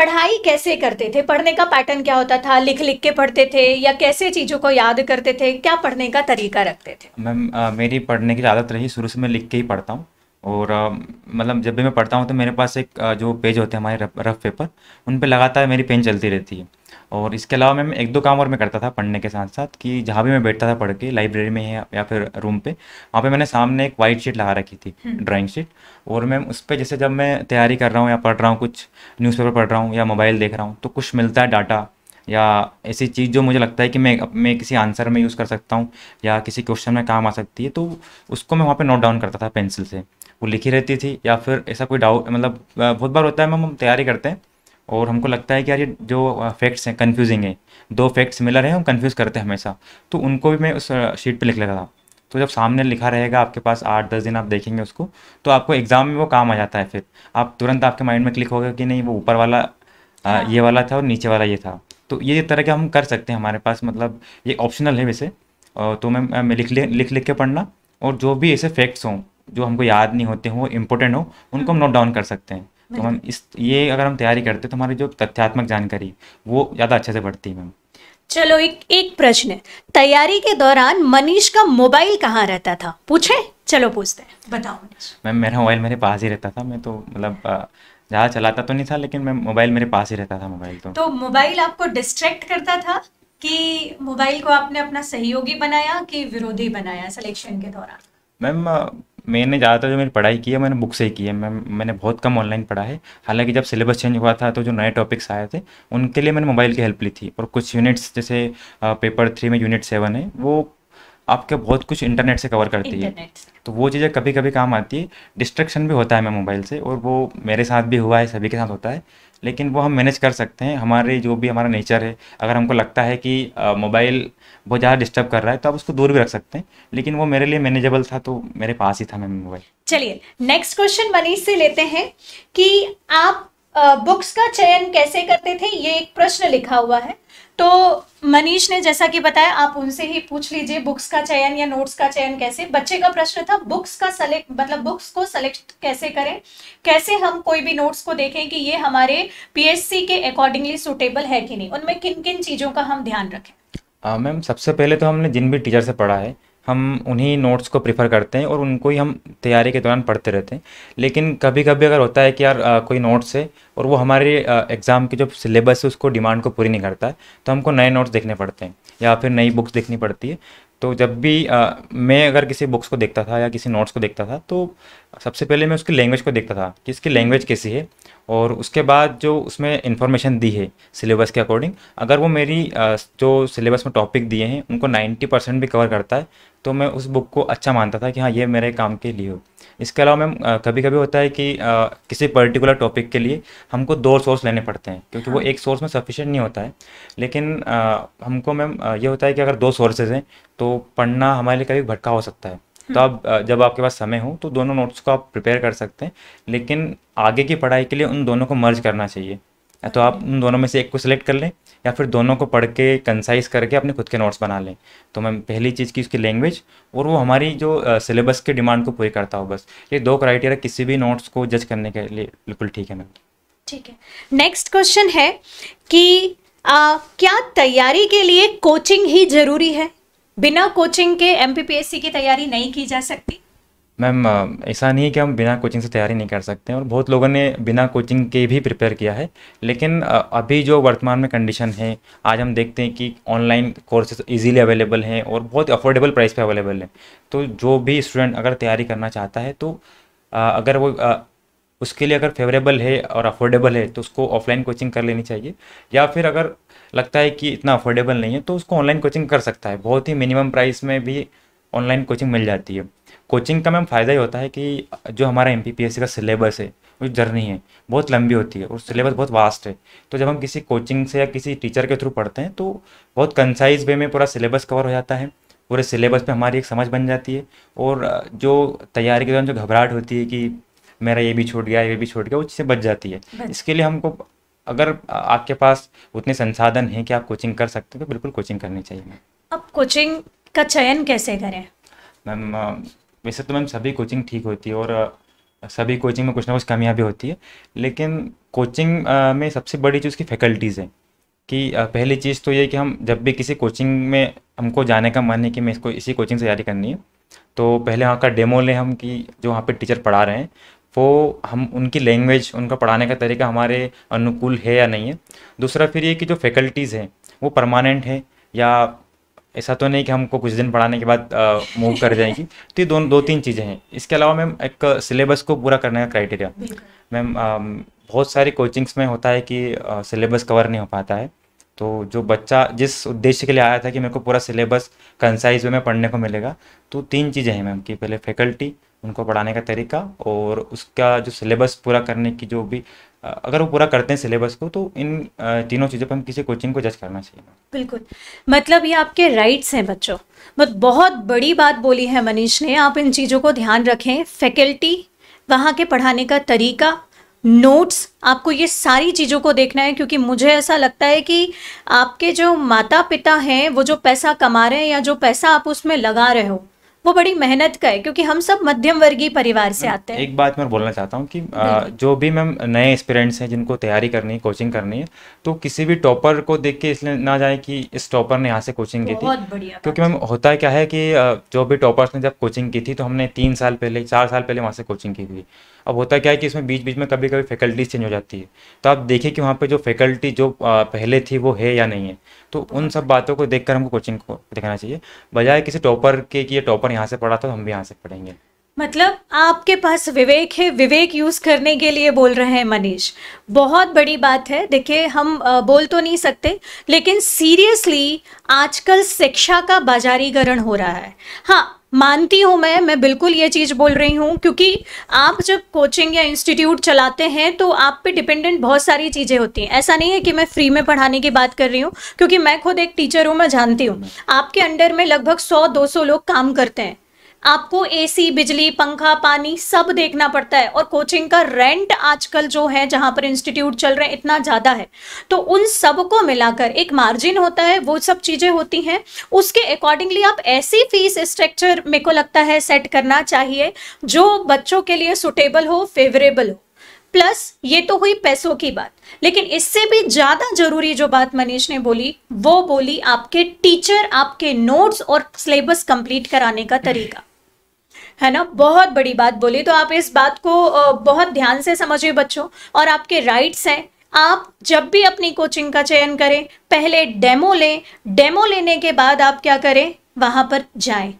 पढ़ाई कैसे करते थे पढ़ने का पैटर्न क्या होता था लिख लिख के पढ़ते थे या कैसे चीज़ों को याद करते थे क्या पढ़ने का तरीका रखते थे मैम मेरी पढ़ने की आदत रही शुरू से मैं लिख के ही पढ़ता हूँ और मतलब जब भी मैं पढ़ता हूँ तो मेरे पास एक जो पेज होते हैं हमारे रफ, रफ पेपर उन पर लगातार मेरी पेन चलती रहती है और इसके अलावा मैम एक दो काम और मैं करता था पढ़ने के साथ साथ कि जहाँ भी मैं बैठता था पढ़ के लाइब्रेरी में है या फिर रूम पे वहाँ पे मैंने सामने एक वाइट शीट लगा रखी थी ड्राइंग हम्म। शीट और मैम उस पर जैसे जब मैं तैयारी कर रहा हूँ या पढ़ रहा हूँ कुछ न्यूज़पेपर पढ़ रहा हूँ या मोबाइल देख रहा हूँ तो कुछ मिलता है डाटा या ऐसी चीज़ जो मुझे लगता है कि मैं मैं किसी आंसर में यूज़ कर सकता हूँ या किसी क्वेश्चन में काम आ सकती है तो उसको मैं वहाँ पे नोट डाउन करता था पेंसिल से वो लिखी रहती थी या फिर ऐसा कोई डाउट मतलब बहुत बार होता है मैम हम तैयारी करते हैं और हमको लगता है कि यार ये जो फैक्ट्स हैं कन्फ्यूजिंग है दो फैक्ट्स मिला रहे हैं हम कन्फ्यूज़ करते हैं हमेशा तो उनको भी मैं उस शीट पर लिख लेता था तो जब सामने लिखा रहेगा आपके पास आठ दस दिन आप देखेंगे उसको तो आपको एग्ज़ाम में वो काम आ जाता है फिर आप तुरंत आपके माइंड में क्लिक होगा कि नहीं वो ऊपर वाला आ, हाँ। ये वाला था और नीचे वाला ये था तो ये तरह के हम कर सकते हैं हमारे पास मतलब ये ऑप्शनल है वैसे तो मैं, मैं लिख लिख लिख के पढ़ना और जो भी ऐसे फैक्ट्स हों जो हमको याद नहीं होते हों इम्पोर्टेंट हों उनको हम नोट हम्म। डाउन कर सकते हैं तो मैम इस ये अगर हम तैयारी करते तो हमारी जो तथ्यात्मक जानकारी वो ज़्यादा अच्छे से बढ़ती है मैम चलो एक एक प्रश्न है तैयारी के दौरान मनीष का मोबाइल कहाँ रहता था पूछे चलो पूछते हैं बताओ मैम मेरा मोबाइल मेरे पास ही रहता था मैं तो मतलब ज़्यादा चलाता तो नहीं था लेकिन मैं मोबाइल मेरे पास ही रहता था मोबाइल तो तो मोबाइल आपको डिस्ट्रैक्ट करता था कि मोबाइल को आपने अपना सहयोगी बनाया कि विरोधी बनाया सिलेक्शन के दौरान मैम मैंने ज़्यादातर जो मेरी पढ़ाई की है मैंने बुक से ही की है मैं मैंने बहुत कम ऑनलाइन पढ़ा है हालांकि जब सिलेबस चेंज हुआ था तो जो नए टॉपिक्स आए थे उनके लिए मैंने मोबाइल की हेल्प ली थी और कुछ यूनिट्स जैसे पेपर थ्री में यूनिट सेवन है वो आपके बहुत कुछ इंटरनेट से कवर करती है तो वो चीज़ें कभी कभी काम आती है डिस्ट्रक्शन भी होता है मैं मोबाइल से और वो मेरे साथ भी हुआ है सभी के साथ होता है लेकिन वो हम मैनेज कर सकते हैं हमारे जो भी हमारा नेचर है अगर हमको लगता है कि मोबाइल बहुत ज़्यादा डिस्टर्ब कर रहा है तो आप उसको दूर भी रख सकते हैं लेकिन वो मेरे लिए मैनेजेबल था तो मेरे पास ही था मैं मोबाइल चलिए नेक्स्ट क्वेश्चन मनीष से लेते हैं कि आप बुक्स का चयन कैसे करते थे ये एक प्रश्न लिखा हुआ है तो मनीष ने जैसा कि बताया आप उनसे ही पूछ लीजिए बुक्स का चयन या नोट्स का चयन कैसे बच्चे का प्रश्न था बुक्स का सेलेक्ट मतलब बुक्स को सेलेक्ट कैसे करें कैसे हम कोई भी नोट्स को देखें कि ये हमारे पीएससी के अकॉर्डिंगली सुटेबल है कि नहीं उनमें किन किन चीज़ों का हम ध्यान रखें मैम सबसे पहले तो हमने जिन भी टीचर से पढ़ा है हम उन्हीं नोट्स को प्रिफर करते हैं और उनको ही हम तैयारी के दौरान पढ़ते रहते हैं लेकिन कभी कभी अगर होता है कि यार आ, कोई नोट्स है और वो हमारे एग्ज़ाम की जो सिलेबस है उसको डिमांड को पूरी नहीं करता है तो हमको नए नोट्स देखने पड़ते हैं या फिर नई बुक्स देखनी पड़ती है तो जब भी आ, मैं अगर किसी बुक्स को देखता था या किसी नोट्स को देखता था तो सबसे पहले मैं उसकी लैंग्वेज को देखता था कि इसकी लैंग्वेज कैसी है और उसके बाद जो उसमें इन्फॉर्मेशन दी है सिलेबस के अकॉर्डिंग अगर वो मेरी जो सिलेबस में टॉपिक दिए हैं उनको 90 परसेंट भी कवर करता है तो मैं उस बुक को अच्छा मानता था कि हाँ ये मेरे काम के लिए हो इसके अलावा मैम कभी कभी होता है कि आ, किसी पर्टिकुलर टॉपिक के लिए हमको दो सोर्स लेने पड़ते हैं क्योंकि हाँ। वो एक सोर्स में सफिशेंट नहीं होता है लेकिन आ, हमको मैम ये होता है कि अगर दो सोर्सेज हैं तो पढ़ना हमारे लिए कभी भटका हो सकता है तो हम्म। आप जब आपके पास समय हो तो दोनों नोट्स को आप प्रिपेयर कर सकते हैं लेकिन आगे की पढ़ाई के लिए उन दोनों को मर्ज करना चाहिए तो आप उन दोनों में से एक को सिलेक्ट कर लें या फिर दोनों को पढ़ के कंसाइज करके अपने खुद के नोट्स बना लें तो मैं पहली चीज़ की उसकी लैंग्वेज और वो हमारी जो सिलेबस के डिमांड को पूरी करता हो बस ये दो क्राइटेरिया किसी भी नोट्स को जज करने के लिए बिल्कुल ठीक है मैम ठीक है नेक्स्ट क्वेश्चन है कि आ, क्या तैयारी के लिए कोचिंग ही जरूरी है बिना कोचिंग के एम की तैयारी नहीं की जा सकती मैम ऐसा नहीं है कि हम बिना कोचिंग से तैयारी नहीं कर सकते हैं और बहुत लोगों ने बिना कोचिंग के भी प्रिपेयर किया है लेकिन अभी जो वर्तमान में कंडीशन है आज हम देखते हैं कि ऑनलाइन कोर्सेज इजीली अवेलेबल हैं और बहुत अफोर्डेबल प्राइस पे अवेलेबल हैं तो जो भी स्टूडेंट अगर तैयारी करना चाहता है तो अगर वो उसके लिए अगर फेवरेबल है और अफोर्डेबल है तो उसको ऑफलाइन कोचिंग कर लेनी चाहिए या फिर अगर लगता है कि इतना अफोर्डेबल नहीं है तो उसको ऑनलाइन कोचिंग कर सकता है बहुत ही मिनिमम प्राइस में भी ऑनलाइन कोचिंग मिल जाती है कोचिंग का मैम फ़ायदा ही होता है कि जो हमारा एम का सिलेबस है वो जर्नी है बहुत लंबी होती है और सिलेबस बहुत वास्ट है तो जब हम किसी कोचिंग से या किसी टीचर के थ्रू पढ़ते हैं तो बहुत कंसाइज वे में पूरा सिलेबस कवर हो जाता है पूरे सिलेबस पे हमारी एक समझ बन जाती है और जो तैयारी के दौरान जो घबराहट होती है कि मेरा ये भी छूट गया ये भी छूट गया उससे बच जाती है इसके लिए हमको अगर आपके पास उतने संसाधन हैं कि आप कोचिंग कर सकते हो तो बिल्कुल कोचिंग करनी चाहिए मैम अब कोचिंग का चयन कैसे करें मैम वैसे तो मैम सभी कोचिंग ठीक होती है और सभी कोचिंग में कुछ ना कुछ कमियाँ भी होती है लेकिन कोचिंग में सबसे बड़ी चीज़ की फ़ैकल्टीज़ है कि पहली चीज़ तो ये कि हम जब भी किसी कोचिंग में हमको जाने का मन है कि मैं इसको इसी कोचिंग से तैयारी करनी है तो पहले वहाँ का डेमो लें हम कि जो वहाँ पे टीचर पढ़ा रहे हैं वो हम उनकी लैंग्वेज उनका पढ़ाने का तरीका हमारे अनुकूल है या नहीं है दूसरा फिर ये कि जो फैकल्टीज़ हैं वो परमानेंट है या ऐसा तो नहीं कि हमको कुछ दिन पढ़ाने के बाद मूव कर जाएगी तो ये दोनों दो तीन चीज़ें हैं इसके अलावा मैम एक सिलेबस को पूरा करने का क्राइटेरिया मैम बहुत सारी कोचिंग्स में होता है कि सिलेबस कवर नहीं हो पाता है तो जो बच्चा जिस उद्देश्य के लिए आया था कि मेरे को पूरा सिलेबस कंसाइज में पढ़ने को मिलेगा तो तीन चीज़ें हैं मैम कि पहले फैकल्टी उनको पढ़ाने का तरीका और उसका जो सिलेबस पूरा करने की जो भी अगर वो पूरा करते हैं सिलेबस को तो इन तीनों चीज़ों पर हम किसी कोचिंग को जज करना चाहिए बिल्कुल मतलब ये आपके राइट्स हैं बच्चों बट बहुत बड़ी बात बोली है मनीष ने आप इन चीज़ों को ध्यान रखें फैकल्टी वहाँ के पढ़ाने का तरीका नोट्स आपको ये सारी चीज़ों को देखना है क्योंकि मुझे ऐसा लगता है कि आपके जो माता पिता हैं वो जो पैसा कमा रहे हैं या जो पैसा आप उसमें लगा रहे हो वो बड़ी मेहनत का है क्योंकि हम सब मध्यम वर्गीय परिवार से आते हैं एक बात मैं बोलना चाहता हूँ कि जो भी मैम नए एक्सपीरियंस हैं जिनको तैयारी करनी है कोचिंग करनी है तो किसी भी टॉपर को देख के इसलिए ना जाए कि इस टॉपर ने यहाँ से कोचिंग की थी क्योंकि मैम होता क्या है कि जो भी टॉपर्स ने जब कोचिंग की थी तो हमने तीन साल पहले चार साल पहले वहाँ से कोचिंग की थी अब होता क्या है कि इसमें बीच बीच में कभी कभी फैकल्टीज चेंज हो जाती है तो आप देखिए कि वहाँ पे जो फैकल्टी जो पहले थी वो है या नहीं है तो उन सब बातों को देखकर हमको कोचिंग को देखना चाहिए बजाय किसी टॉपर के कि ये टॉपर यहाँ से पढ़ा था तो हम भी यहाँ से पढ़ेंगे मतलब आपके पास विवेक है विवेक यूज़ करने के लिए बोल रहे हैं मनीष बहुत बड़ी बात है देखिए हम बोल तो नहीं सकते लेकिन सीरियसली आजकल शिक्षा का बाजारीकरण हो रहा है हाँ मानती हूँ मैं मैं बिल्कुल ये चीज़ बोल रही हूँ क्योंकि आप जब कोचिंग या इंस्टीट्यूट चलाते हैं तो आप पे डिपेंडेंट बहुत सारी चीज़ें होती हैं ऐसा नहीं है कि मैं फ्री में पढ़ाने की बात कर रही हूँ क्योंकि मैं खुद एक टीचर हूँ मैं जानती हूँ आपके अंडर में लगभग सौ दो सौ लोग काम करते हैं आपको एसी बिजली पंखा पानी सब देखना पड़ता है और कोचिंग का रेंट आजकल जो है जहाँ पर इंस्टीट्यूट चल रहे हैं इतना ज़्यादा है तो उन सब को मिलाकर एक मार्जिन होता है वो सब चीज़ें होती हैं उसके अकॉर्डिंगली आप ऐसी फीस स्ट्रक्चर मेरे को लगता है सेट करना चाहिए जो बच्चों के लिए सुटेबल हो फेवरेबल हो प्लस ये तो हुई पैसों की बात लेकिन इससे भी ज़्यादा जरूरी जो बात मनीष ने बोली वो बोली आपके टीचर आपके नोट्स और सिलेबस कंप्लीट कराने का तरीका है ना बहुत बड़ी बात बोली तो आप इस बात को बहुत ध्यान से समझिए बच्चों और आपके राइट्स हैं आप जब भी अपनी कोचिंग का चयन करें पहले डेमो लें डेमो लेने के बाद आप क्या करें वहाँ पर जाएं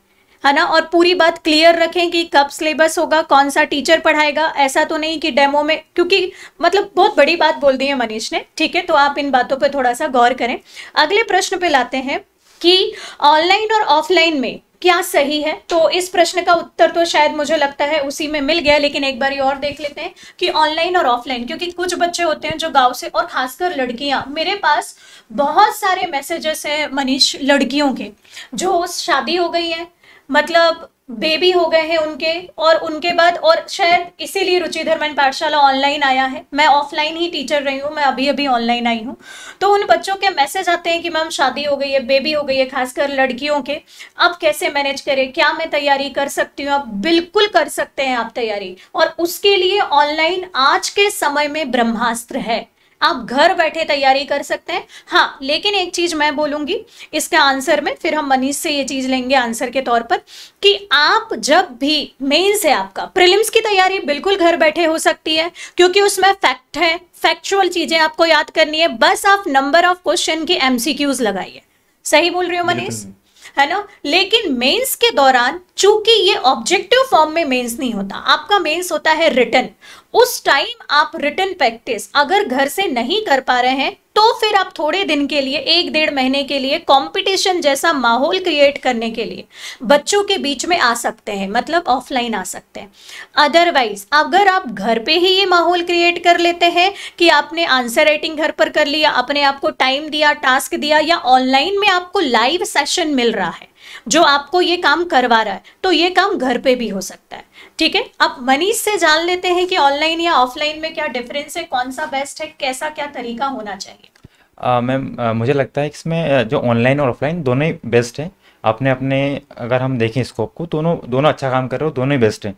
है ना और पूरी बात क्लियर रखें कि कब सिलेबस होगा कौन सा टीचर पढ़ाएगा ऐसा तो नहीं कि डेमो में क्योंकि मतलब बहुत बड़ी बात बोल दी है मनीष ने ठीक है तो आप इन बातों पर थोड़ा सा गौर करें अगले प्रश्न पे लाते हैं कि ऑनलाइन और ऑफलाइन में क्या सही है तो इस प्रश्न का उत्तर तो शायद मुझे लगता है उसी में मिल गया लेकिन एक बार और देख लेते हैं कि ऑनलाइन और ऑफलाइन क्योंकि कुछ बच्चे होते हैं जो गांव से और खासकर लड़कियां मेरे पास बहुत सारे मैसेजेस हैं मनीष लड़कियों के जो शादी हो गई है मतलब बेबी हो गए हैं उनके और उनके बाद और शायद इसीलिए रुचि धर्मन पाठशाला ऑनलाइन आया है मैं ऑफलाइन ही टीचर रही हूँ मैं अभी अभी ऑनलाइन आई हूँ तो उन बच्चों के मैसेज आते हैं कि मैम शादी हो गई है बेबी हो गई है खासकर लड़कियों के अब कैसे मैनेज करें क्या मैं तैयारी कर सकती हूँ आप बिल्कुल कर सकते हैं आप तैयारी और उसके लिए ऑनलाइन आज के समय में ब्रह्मास्त्र है आप घर बैठे तैयारी कर सकते हैं हाँ लेकिन एक चीज मैं बोलूंगी इसके आंसर में फिर हम मनीष से ये चीज लेंगे आंसर के तौर पर कि आप जब भी मेन्स है आपका प्रिलिम्स की तैयारी बिल्कुल घर बैठे हो सकती है क्योंकि उसमें फैक्ट है फैक्चुअल चीजें आपको याद करनी है बस आप नंबर ऑफ क्वेश्चन की एमसीक्यूज लगाइए सही बोल रही हो मनीष है ना लेकिन मेंस के दौरान चूंकि ये ऑब्जेक्टिव फॉर्म में मेंस नहीं होता आपका मेंस होता है रिटर्न उस टाइम आप रिटर्न प्रैक्टिस अगर घर से नहीं कर पा रहे हैं तो फिर आप थोड़े दिन के लिए एक डेढ़ महीने के लिए कंपटीशन जैसा माहौल क्रिएट करने के लिए बच्चों के बीच में आ सकते हैं मतलब ऑफलाइन आ सकते हैं अदरवाइज अगर आप घर पे ही ये माहौल क्रिएट कर लेते हैं कि आपने आंसर राइटिंग घर पर कर लिया अपने आपको टाइम दिया टास्क दिया या ऑनलाइन में आपको लाइव सेशन मिल रहा है जो आपको ये काम करवा रहा है तो ये काम घर पर भी हो सकता है ठीक है अब मनीष से जान लेते हैं कि ऑनलाइन या ऑफलाइन में क्या डिफरेंस है कौन सा बेस्ट है कैसा क्या तरीका होना चाहिए मैम मुझे लगता है इसमें जो ऑनलाइन और ऑफलाइन दोनों ही बेस्ट हैं अपने अपने अगर हम देखें स्कोप को दोनों दोनों अच्छा काम कर रहे हो दोनों ही बेस्ट हैं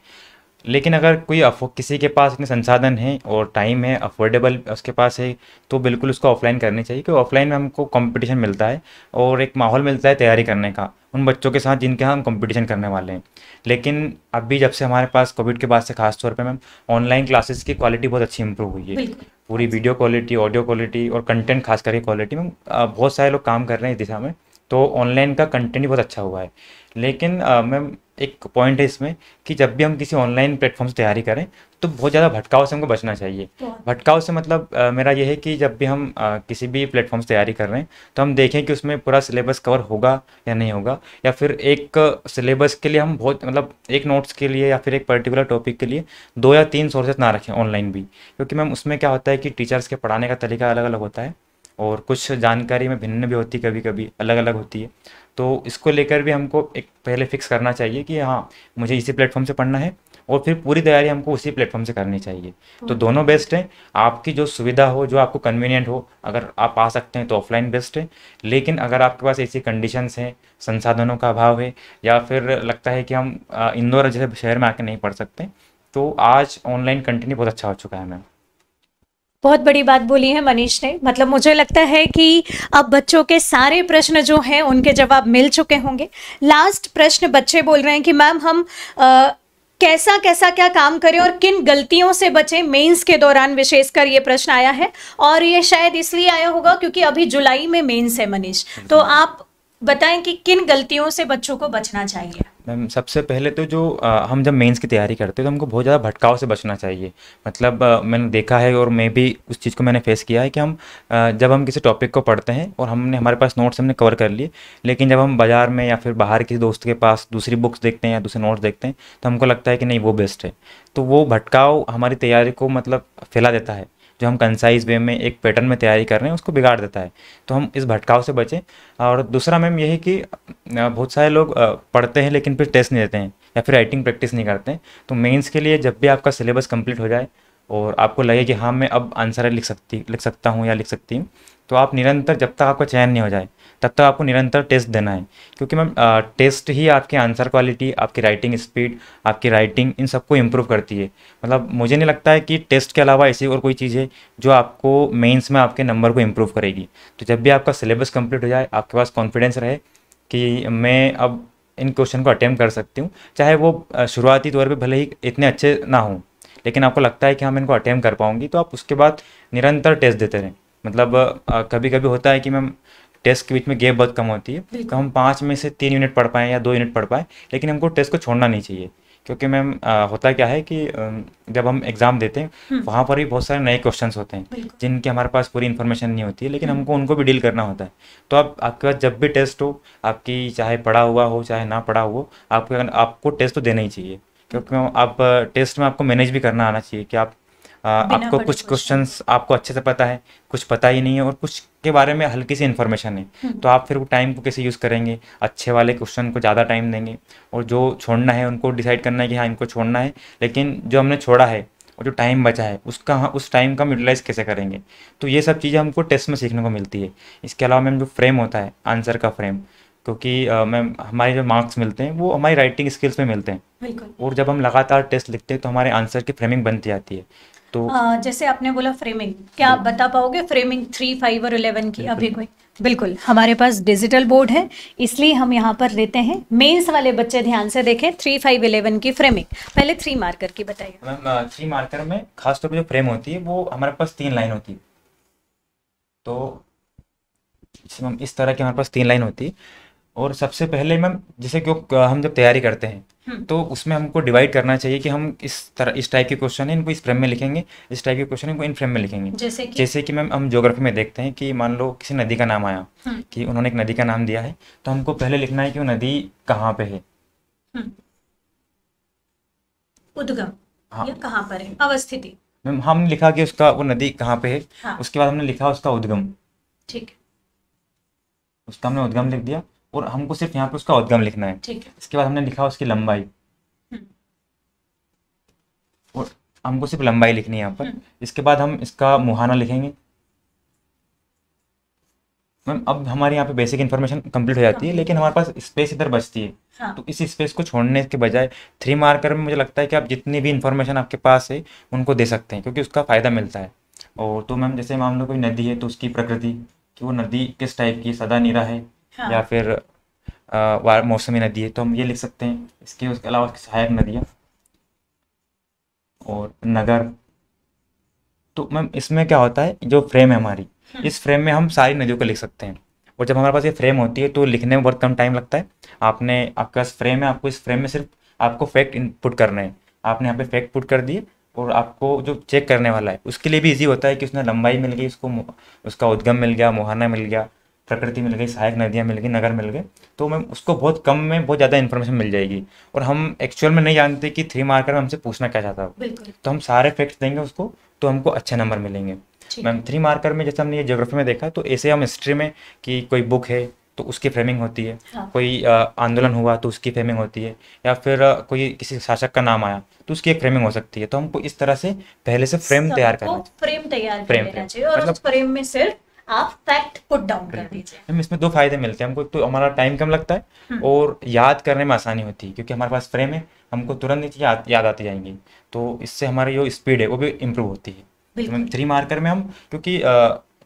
लेकिन अगर कोई किसी के पास इतने संसाधन हैं और टाइम है अफोर्डेबल उसके पास है तो बिल्कुल उसको ऑफलाइन करनी चाहिए क्योंकि ऑफलाइन में हमको कंपटीशन मिलता है और एक माहौल मिलता है तैयारी करने का उन बच्चों के साथ जिनके हम कंपटीशन करने वाले हैं लेकिन अभी जब से हमारे पास कोविड के बाद से खास तौर पर मैम ऑनलाइन क्लासेस की क्वालिटी बहुत अच्छी इंप्रूव हुई है पूरी वीडियो क्वालिटी ऑडियो क्वालिटी और कंटेंट खास करके क्वालिटी में बहुत सारे लोग काम कर रहे हैं इस दिशा में तो ऑनलाइन का कंटेंट ही बहुत अच्छा हुआ है लेकिन मैम एक पॉइंट है इसमें कि जब भी हम किसी ऑनलाइन प्लेटफॉर्म से तैयारी करें तो बहुत ज़्यादा भटकाव से हमको बचना चाहिए भटकाव से मतलब आ, मेरा यह है कि जब भी हम आ, किसी भी प्लेटफॉर्म से तैयारी कर रहे हैं तो हम देखें कि उसमें पूरा सिलेबस कवर होगा या नहीं होगा या फिर एक सिलेबस के लिए हम बहुत मतलब एक नोट्स के लिए या फिर एक पर्टिकुलर टॉपिक के लिए दो या तीन सोर्सेज ना रखें ऑनलाइन भी क्योंकि मैम उसमें क्या होता है कि टीचर्स के पढ़ाने का तरीका अलग अलग होता है और कुछ जानकारी में भिन्न भी होती है कभी कभी अलग अलग होती है तो इसको लेकर भी हमको एक पहले फिक्स करना चाहिए कि हाँ मुझे इसी प्लेटफॉर्म से पढ़ना है और फिर पूरी तैयारी हमको उसी प्लेटफॉर्म से करनी चाहिए तो हम्म। दोनों बेस्ट हैं आपकी जो सुविधा हो जो आपको कन्वीनियंट हो अगर आप आ सकते हैं तो ऑफलाइन बेस्ट है लेकिन अगर आपके पास ऐसी कंडीशंस हैं संसाधनों का अभाव है या फिर लगता है कि हम इंदौर जैसे शहर में आके नहीं पढ़ सकते तो आज ऑनलाइन कंटिन्यू बहुत अच्छा हो चुका है मैम बहुत बड़ी बात बोली है मनीष ने मतलब मुझे लगता है कि अब बच्चों के सारे प्रश्न जो हैं उनके जवाब मिल चुके होंगे लास्ट प्रश्न बच्चे बोल रहे हैं कि मैम हम आ, कैसा कैसा क्या काम करें और किन गलतियों से बचें मेंस के दौरान विशेषकर ये प्रश्न आया है और ये शायद इसलिए आया होगा क्योंकि अभी जुलाई में मेंस है मनीष तो आप बताएं कि किन गलतियों से बच्चों को बचना चाहिए मैम सबसे पहले तो जो आ, हम जब मेंस की तैयारी करते हैं तो हमको बहुत ज़्यादा भटकाव से बचना चाहिए मतलब आ, मैंने देखा है और मैं भी उस चीज़ को मैंने फेस किया है कि हम आ, जब हम किसी टॉपिक को पढ़ते हैं और हमने हमारे पास नोट्स हमने कवर कर लिए लेकिन जब हम बाज़ार में या फिर बाहर किसी दोस्त के पास दूसरी बुक्स देखते हैं या दूसरे नोट्स देखते हैं तो हमको लगता है कि नहीं वो बेस्ट है तो वो भटकाव हमारी तैयारी को मतलब फैला देता है जो हम कंसाइज वे में एक पैटर्न में तैयारी कर रहे हैं उसको बिगाड़ देता है तो हम इस भटकाव से बचें और दूसरा मैम यही कि बहुत सारे लोग पढ़ते हैं लेकिन फिर टेस्ट नहीं देते हैं या फिर राइटिंग प्रैक्टिस नहीं करते हैं तो मेन्स के लिए जब भी आपका सिलेबस कंप्लीट हो जाए और आपको लगे कि हाँ मैं अब आंसर लिख सकती लिख सकता हूँ या लिख सकती हूँ तो आप निरंतर जब तक आपका चयन नहीं हो जाए तब तक आपको निरंतर टेस्ट देना है क्योंकि मैम टेस्ट ही आपके आंसर क्वालिटी आपकी राइटिंग स्पीड आपकी राइटिंग इन सबको इम्प्रूव करती है मतलब मुझे नहीं लगता है कि टेस्ट के अलावा ऐसी और कोई चीज़ है जो आपको मेंस में आपके नंबर को इम्प्रूव करेगी तो जब भी आपका सिलेबस कम्प्लीट हो जाए आपके पास कॉन्फिडेंस रहे कि मैं अब इन क्वेश्चन को अटैम्प्ट कर सकती हूँ चाहे वो शुरुआती तौर पर भले ही इतने अच्छे ना हों लेकिन आपको लगता है कि हम इनको अटैम्प्ट कर पाऊँगी तो आप उसके बाद निरंतर टेस्ट देते रहें मतलब कभी कभी होता है कि मैम टेस्ट के बीच में गैप बहुत कम होती है तो हम पाँच में से तीन यूनिट पढ़ पाएँ या दो यूनिट पढ़ पाएँ लेकिन हमको टेस्ट को छोड़ना नहीं चाहिए क्योंकि मैम होता क्या है कि जब हम एग्ज़ाम देते हैं हम्म। वहाँ पर भी बहुत सारे नए क्वेश्चन होते हैं जिनके हमारे पास पूरी इन्फॉर्मेशन नहीं होती है लेकिन हम्म। हमको उनको भी डील करना होता है तो आप आपके पास जब भी टेस्ट हो आपकी चाहे पढ़ा हुआ हो चाहे ना पढ़ा हो आपको आपको टेस्ट तो देना ही चाहिए क्योंकि आप टेस्ट में आपको मैनेज भी करना आना चाहिए कि आप आपको कुछ क्वेश्चन आपको अच्छे से पता है कुछ पता ही नहीं है और कुछ के बारे में हल्की सी इन्फॉर्मेशन है हम्म। तो आप फिर वो टाइम को कैसे यूज़ करेंगे अच्छे वाले क्वेश्चन को ज़्यादा टाइम देंगे और जो छोड़ना है उनको डिसाइड करना है कि हाँ इनको छोड़ना है लेकिन जो हमने छोड़ा है और जो टाइम बचा है उसका हाँ उस टाइम का हम यूटिलाइज कैसे करेंगे तो ये सब चीज़ें हमको टेस्ट में सीखने को मिलती है इसके अलावा मैम जो फ्रेम होता है आंसर का फ्रेम क्योंकि मैम हमारे जो मार्क्स मिलते हैं वो हमारी राइटिंग स्किल्स में मिलते हैं और जब हम लगातार टेस्ट लिखते हैं तो हमारे आंसर की फ्रेमिंग बनती जाती है तो आ, जैसे आपने बोला फ्रेमिंग क्या आप बता पाओगे फ्रेमिंग थ्री फाइव और इलेवन की अभी कोई बिल्कुल हमारे पास डिजिटल बोर्ड है इसलिए हम यहाँ पर लेते हैं मेंस वाले बच्चे ध्यान से देखें थ्री फाइव इलेवन की फ्रेमिंग पहले थ्री मार्कर की बताइए थ्री मार्कर में खासतौर पर जो फ्रेम होती है वो हमारे पास तीन लाइन होती है तो मैम इस तरह की हमारे पास तीन लाइन होती है और सबसे पहले मैम जैसे क्यों हम जब तैयारी करते हैं तो उसमें हमको डिवाइड करना चाहिए कि हम इस तरह इस टाइप के क्वेश्चन है इनको इस फ्रेम में लिखेंगे इस टाइप के क्वेश्चन इनको इन फ्रेम में लिखेंगे जैसे कि जैसे कि मैम हम ज्योग्राफी में देखते हैं कि मान लो किसी नदी का नाम आया हम्म। कि उन्होंने एक नदी का नाम दिया है तो हमको पहले लिखना है कि वो नदी कहाँ पे है हम्म। उद्गम हाँ कहाँ पर है अवस्थिति हम लिखा उसका वो नदी कहाँ पे है हाँ। उसके बाद हमने लिखा उसका उद्गम ठीक उसका हमने उद्गम लिख दिया और हमको सिर्फ यहाँ पे उसका उद्गम लिखना है ठीक है इसके बाद हमने लिखा उसकी लंबाई हम्म। और हमको सिर्फ लंबाई लिखनी है यहाँ पर हम्म। इसके बाद हम इसका मुहाना लिखेंगे मैम अब हमारे यहाँ पे बेसिक इन्फॉर्मेशन कंप्लीट हो जाती है हाँ। लेकिन हमारे पास स्पेस इधर बचती है हाँ। तो इस स्पेस को छोड़ने के बजाय थ्री मार्कर में मुझे लगता है कि आप जितनी भी इन्फॉर्मेशन आपके पास है उनको दे सकते हैं क्योंकि उसका फ़ायदा मिलता है और तो मैम जैसे मान लो कोई नदी है तो उसकी प्रकृति कि वो नदी किस टाइप की सदा नीरा है हाँ. या फिर मौसमी नदी है तो हम ये लिख सकते हैं इसके उसके अलावा सहायक नदियाँ और नगर तो मैम इसमें क्या होता है जो फ्रेम है हमारी हम्म। इस फ्रेम में हम सारी नदियों को लिख सकते हैं और जब हमारे पास ये फ्रेम होती है तो लिखने में बहुत कम टाइम लगता है आपने आपके पास फ्रेम है आपको इस फ्रेम में सिर्फ आपको फैक्ट इनपुट करना है आपने यहाँ पे फैक्ट पुट कर दिए और आपको जो चेक करने वाला है उसके लिए भी इजी होता है कि उसने लंबाई मिल गई उसको उसका उद्गम मिल गया मुहाना मिल गया प्रकृति मिल गई सहायक नदियाँ मिल गई नगर मिल गए तो मैं उसको बहुत कम में बहुत ज़्यादा इन्फॉर्मेशन मिल जाएगी और हम एक्चुअल में नहीं जानते कि थ्री मार्कर में हमसे पूछना क्या चाहता है तो हम सारे फैक्ट्स देंगे उसको तो हमको अच्छे नंबर मिलेंगे मैम थ्री मार्कर में जैसे हमने ये जोग्राफी में देखा तो ऐसे हम हिस्ट्री में कि कोई बुक है तो उसकी फ्रेमिंग होती है हाँ। कोई आंदोलन हुआ तो उसकी फ्रेमिंग होती है या फिर कोई किसी शासक का नाम आया तो उसकी एक फ्रेमिंग हो सकती है तो हमको इस तरह से पहले से फ्रेम तैयार करना फ्रेम तैयार frame, frame, frame, frame, frame, frame, frame, frame में सिर्फ आप फैक्ट पुट डाउन कर दीजिए इसमें दो फायदे मिलते हैं हमको तो हमारा टाइम कम लगता है हम्म। और याद करने में आसानी होती है क्योंकि हमारे पास फ्रेम है हमको तुरंत याद याद आती जाएंगी तो इससे हमारी जो स्पीड है वो भी इम्प्रूव होती है थ्री तो मार्कर में हम क्योंकि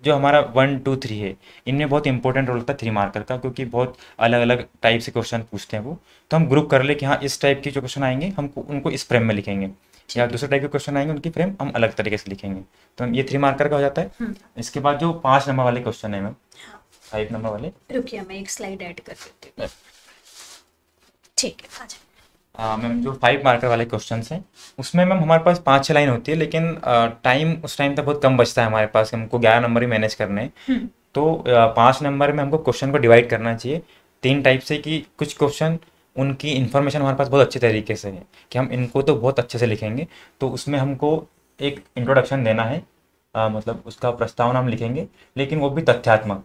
जो हमारा वन टू थ्री है इनमें बहुत इंपॉर्टेंट रोल होता है थ्री मार्कर का क्योंकि बहुत अलग अलग टाइप से क्वेश्चन पूछते हैं वो तो हम ग्रुप कर ले कि हाँ इस टाइप के जो क्वेश्चन आएंगे हम उनको इस फ्रेम में लिखेंगे या दूसरे टाइप के क्वेश्चन आएंगे उनकी फ्रेम हम अलग तरीके से लिखेंगे तो ये थ्री मार्कर का हो जाता है हम्म। इसके बाद जो पांच नंबर वाले क्वेश्चन है मैम फाइव नंबर वाले रुकिए मैं एक स्लाइड ऐड कर देती हूँ ठीक है मैम जो फाइव मार्कर वाले क्वेश्चन हैं उसमें मैम हमारे पास पांच छः लाइन होती है लेकिन टाइम उस टाइम तक बहुत कम बचता है हमारे पास हमको ग्यारह नंबर ही मैनेज करने हैं हम्म। तो पांच नंबर में हमको क्वेश्चन को डिवाइड करना चाहिए तीन टाइप से कि कुछ क्वेश्चन उनकी इन्फॉर्मेशन हमारे पास बहुत अच्छे तरीके से है कि हम इनको तो बहुत अच्छे से लिखेंगे तो उसमें हमको एक इंट्रोडक्शन देना है आ, मतलब उसका प्रस्तावना हम लिखेंगे लेकिन वो भी तथ्यात्मक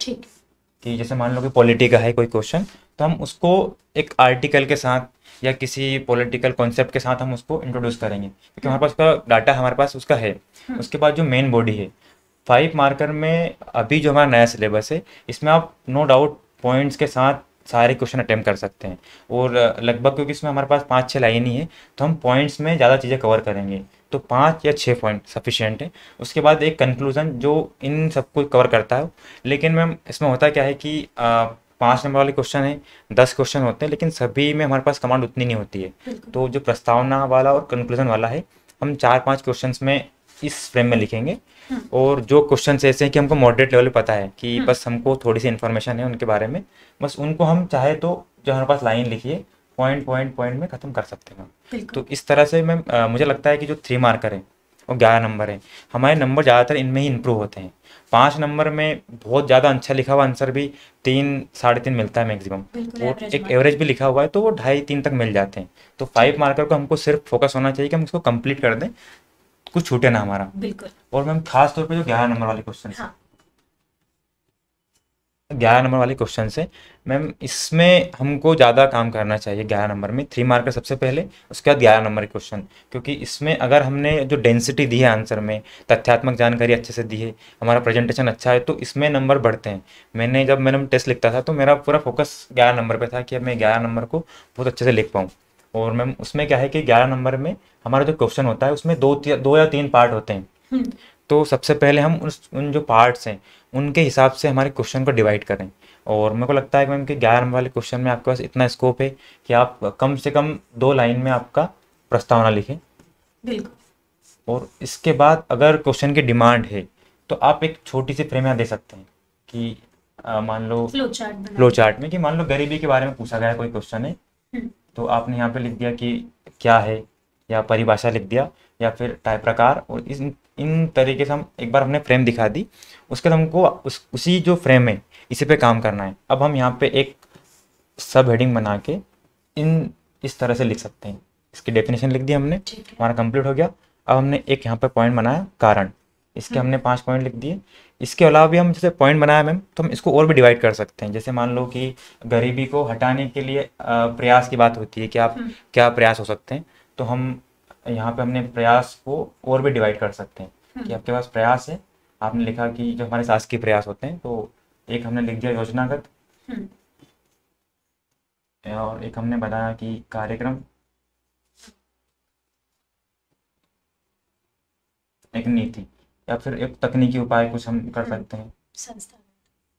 ठीक कि जैसे मान लो कि पॉलिटी का है कोई क्वेश्चन तो हम उसको एक आर्टिकल के साथ या किसी पॉलिटिकल कॉन्सेप्ट के साथ हम उसको इंट्रोड्यूस करेंगे क्योंकि हमारे पास उसका डाटा हमारे पास उसका है हम्म। उसके बाद जो मेन बॉडी है फाइव मार्कर में अभी जो हमारा नया सिलेबस है इसमें आप नो डाउट पॉइंट्स के साथ सारे क्वेश्चन अटैम्प्ट कर सकते हैं और लगभग क्योंकि इसमें हमारे पास पाँच छः लाइन ही है तो हम पॉइंट्स में ज़्यादा चीज़ें कवर करेंगे तो पाँच या छः पॉइंट सफिशियंट है उसके बाद एक कंक्लूजन जो इन सबको कवर करता है लेकिन मैम इसमें होता क्या है कि आ, पाँच नंबर वाले क्वेश्चन है दस क्वेश्चन होते हैं लेकिन सभी में हमारे पास कमांड उतनी नहीं होती है तो जो प्रस्तावना वाला और कंक्लूजन वाला है हम चार पाँच क्वेश्चन में इस फ्रेम में लिखेंगे हम्म। और जो क्वेश्चन ऐसे हैं कि हमको मॉडरेट लेवल पता है कि हम्म। बस हमको थोड़ी सी इन्फॉर्मेशन है उनके बारे में बस उनको हम चाहे तो जो हमारे पास लाइन लिखी है पॉइंट पॉइंट पॉइंट में खत्म कर सकते हैं तो इस तरह से मैम मुझे लगता है कि जो थ्री मार्कर है और ग्यारह नंबर है हमारे नंबर ज़्यादातर इनमें ही इम्प्रूव होते हैं पाँच नंबर में बहुत ज़्यादा अच्छा लिखा हुआ आंसर भी तीन साढ़े तीन मिलता है मैक्सिमम और एक एवरेज भी लिखा हुआ है तो वो ढाई तीन तक मिल जाते हैं तो फाइव मार्कर को हमको सिर्फ फोकस होना चाहिए कि हम इसको कंप्लीट कर दें कुछ छूटे ना हमारा बिल्कुल और मैम खास तौर पे जो ग्यारह नंबर वाले क्वेश्चन हाँ। ग्यारह नंबर वाले क्वेश्चन से मैम इसमें हमको ज़्यादा काम करना चाहिए ग्यारह नंबर में थ्री मार्कर सबसे पहले उसके बाद ग्यारह नंबर क्वेश्चन क्योंकि इसमें अगर हमने जो डेंसिटी दी है आंसर में तथ्यात्मक जानकारी अच्छे से दी है हमारा प्रेजेंटेशन अच्छा है तो इसमें नंबर बढ़ते हैं मैंने जब मैंने टेस्ट लिखता था तो मेरा पूरा फोकस ग्यारह नंबर पर था कि अब मैं ग्यारह नंबर को बहुत अच्छे से लिख पाऊँ और मैम उसमें क्या है कि ग्यारह नंबर में हमारा जो क्वेश्चन होता है उसमें दो दो या तीन पार्ट होते हैं हम्म। तो सबसे पहले हम उस उन जो पार्ट्स हैं उनके हिसाब से हमारे क्वेश्चन को डिवाइड करें और मेरे को लगता है कि मैम कि ग्यारह नंबर वाले क्वेश्चन में आपके पास इतना स्कोप है कि आप कम से कम दो लाइन में आपका प्रस्तावना लिखें बिल्कुल और इसके बाद अगर क्वेश्चन की डिमांड है तो आप एक छोटी सी फ्रेम दे सकते हैं कि मान लो फ्लो चार्ट फ्लो चार्ट में कि मान लो गरीबी के बारे में पूछा गया कोई क्वेश्चन है हम्म। तो आपने यहाँ पे लिख दिया कि क्या है या परिभाषा लिख दिया या फिर टाइप प्रकार और इस इन तरीके से हम एक बार हमने फ्रेम दिखा दी उसके बाद हमको उस उसी जो फ्रेम है इसी पे काम करना है अब हम यहाँ पे एक सब हेडिंग बना के इन इस तरह से लिख सकते हैं इसकी डेफिनेशन लिख दी हमने हमारा कंप्लीट हो गया अब हमने एक यहाँ पे पॉइंट बनाया कारण इसके हम्म। हमने पांच पॉइंट लिख दिए इसके अलावा भी हम जैसे पॉइंट बनाया मैम तो हम इसको और भी डिवाइड कर सकते हैं जैसे मान लो कि गरीबी को हटाने के लिए प्रयास की बात होती है कि आप हम्म। क्या प्रयास हो सकते हैं तो हम यहाँ पे हमने प्रयास को और भी डिवाइड कर सकते हैं कि हम्म। आपके पास प्रयास है आपने लिखा कि जो हमारे शासकीय प्रयास होते हैं तो एक हमने लिख दिया योजनागत हम्म। और एक हमने बताया कि कार्यक्रम एक नीति या फिर एक तकनीकी उपाय कुछ हम कर हम्म। सकते हैं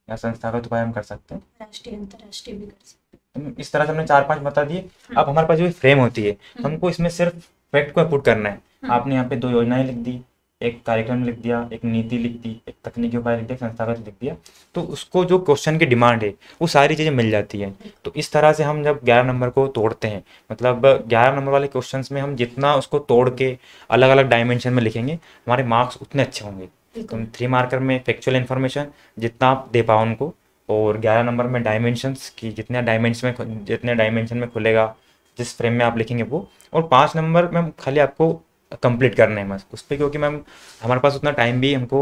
या संस्थागत उपाय हम कर सकते हैं राष्ट्रीय अंतरराष्ट्रीय भी कर सकते हैं तो इस तरह से हमने चार पांच बता दिए हम्म। अब हमारे पास जो फ्रेम होती है हम्म। हमको इसमें सिर्फ फैक्ट को पुट करना है आपने यहाँ पे दो योजनाएं लिख दी एक कार्यक्रम लिख दिया एक नीति लिख दी एक तकनीकी उपाय लिख दिया संस्थागत लिख दिया तो उसको जो क्वेश्चन की डिमांड है वो सारी चीज़ें मिल जाती हैं तो इस तरह से हम जब ग्यारह नंबर को तोड़ते हैं मतलब ग्यारह नंबर वाले क्वेश्चन में हम जितना उसको तोड़ के अलग अलग डायमेंशन में लिखेंगे हमारे मार्क्स उतने अच्छे होंगे तो थ्री मार्कर में फैक्चुअल इन्फॉर्मेशन जितना आप दे पाओ उनको और ग्यारह नंबर में डायमेंशंस की जितने डायमेंशन में जितने डायमेंशन में खुलेगा जिस फ्रेम में आप लिखेंगे वो और पाँच नंबर में हम खाली आपको कंप्लीट करने हैं बस उस पर क्योंकि मैम हमारे पास उतना टाइम भी हमको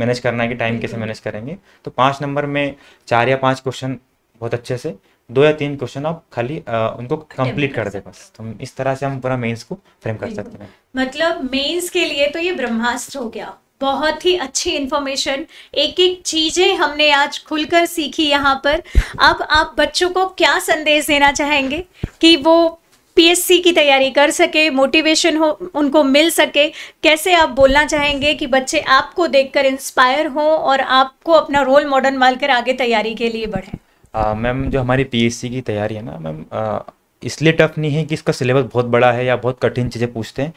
मैनेज करना है कि टाइम कैसे मैनेज करेंगे तो पाँच नंबर में चार या पाँच क्वेश्चन बहुत अच्छे से दो या तीन क्वेश्चन आप खाली आ, उनको कंप्लीट कर दे बस तो इस तरह से हम पूरा मेंस को फ्रेम कर सकते हैं मतलब मेंस के लिए तो ये ब्रह्मास्त्र हो गया बहुत ही अच्छी इन्फॉर्मेशन एक एक चीज़ें हमने आज खुलकर सीखी यहाँ पर अब आप बच्चों को क्या संदेश देना चाहेंगे कि वो पीएससी की तैयारी कर सके मोटिवेशन हो उनको मिल सके कैसे आप बोलना चाहेंगे कि बच्चे आपको देखकर इंस्पायर हों और आपको अपना रोल मॉडल मानकर आगे तैयारी के लिए बढ़ें मैम जो हमारी पीएससी की तैयारी है ना मैम इसलिए टफ नहीं है कि इसका सिलेबस बहुत बड़ा है या बहुत कठिन चीज़ें पूछते हैं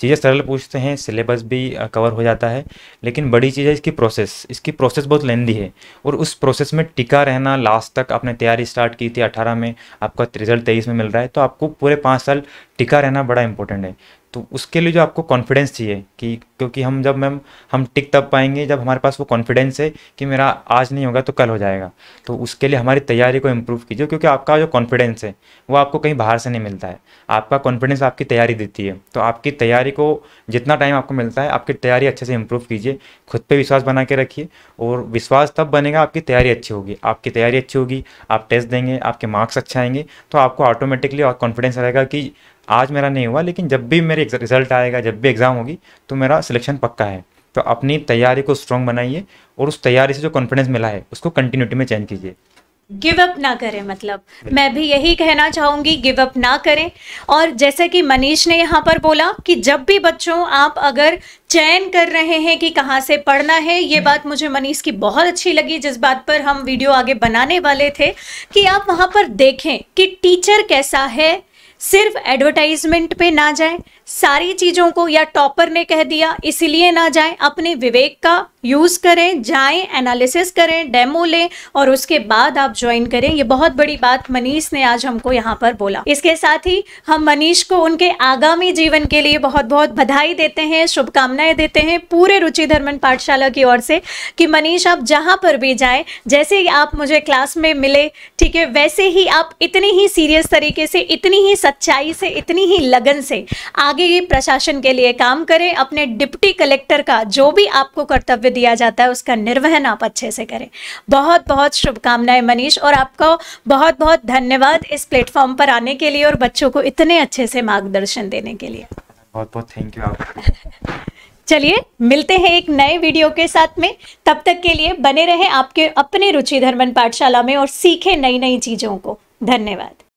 चीज़ें सरल पूछते हैं सिलेबस भी कवर हो जाता है लेकिन बड़ी चीज़ है इसकी प्रोसेस इसकी प्रोसेस बहुत लेंदी है और उस प्रोसेस में टिका रहना लास्ट तक आपने तैयारी स्टार्ट की थी अठारह में आपका रिजल्ट तेईस में मिल रहा है तो आपको पूरे पाँच साल टिका रहना बड़ा इंपॉर्टेंट है तो उसके लिए जो आपको कॉन्फिडेंस चाहिए कि क्योंकि हम जब मैम हम टिक तब पाएंगे जब हमारे पास वो कॉन्फिडेंस है कि मेरा आज नहीं होगा तो कल हो जाएगा तो उसके लिए हमारी तैयारी को इम्प्रूव कीजिए क्योंकि आपका जो कॉन्फिडेंस है वो आपको कहीं बाहर से नहीं मिलता है आपका कॉन्फिडेंस आपकी तैयारी देती है तो आपकी तैयारी को जितना टाइम आपको मिलता है आपकी तैयारी अच्छे से इम्प्रूव कीजिए खुद पर विश्वास बना के रखिए और विश्वास तब बनेगा आपकी तैयारी अच्छी होगी आपकी तैयारी अच्छी होगी आप टेस्ट देंगे आपके मार्क्स अच्छे आएंगे तो आपको ऑटोमेटिकली और कॉन्फिडेंस रहेगा कि आज मेरा नहीं हुआ लेकिन जब भी मेरे रिजल्ट आएगा जब भी एग्ज़ाम होगी तो मेरा सिलेक्शन पक्का है तो अपनी तैयारी को स्ट्रॉन्ग बनाइए और उस तैयारी से जो कॉन्फिडेंस मिला है उसको कंटिन्यूटी में चेंज कीजिए गिव अप ना करें मतलब मैं भी यही कहना चाहूँगी गिव अप ना करें और जैसे कि मनीष ने यहाँ पर बोला कि जब भी बच्चों आप अगर चयन कर रहे हैं कि कहाँ से पढ़ना है ये बात मुझे मनीष की बहुत अच्छी लगी जिस बात पर हम वीडियो आगे बनाने वाले थे कि आप वहाँ पर देखें कि टीचर कैसा है सिर्फ एडवर्टाइजमेंट पे ना जाए सारी चीज़ों को या टॉपर ने कह दिया इसलिए ना जाए अपने विवेक का यूज़ करें जाएं एनालिसिस करें डेमो लें और उसके बाद आप ज्वाइन करें ये बहुत बड़ी बात मनीष ने आज हमको यहाँ पर बोला इसके साथ ही हम मनीष को उनके आगामी जीवन के लिए बहुत बहुत बधाई देते हैं शुभकामनाएं देते हैं पूरे रुचि धर्मन पाठशाला की ओर से कि मनीष आप जहाँ पर भी जाएँ जैसे ही आप मुझे क्लास में मिले ठीक है वैसे ही आप इतनी ही सीरियस तरीके से इतनी ही सच्चाई से इतनी ही लगन से आगे ये प्रशासन के लिए काम करें अपने डिप्टी कलेक्टर का जो भी आपको कर्तव्य दिया जाता है उसका निर्वहन आप अच्छे से करें बहुत बहुत शुभकामनाएं मनीष और आपको बहुत बहुत धन्यवाद इस प्लेटफॉर्म पर आने के लिए और बच्चों को इतने अच्छे से मार्गदर्शन देने के लिए बहुत बहुत थैंक यू आप चलिए मिलते हैं एक नए वीडियो के साथ में तब तक के लिए बने रहें आपके अपने रुचि धर्मन पाठशाला में और सीखें नई नई चीज़ों को धन्यवाद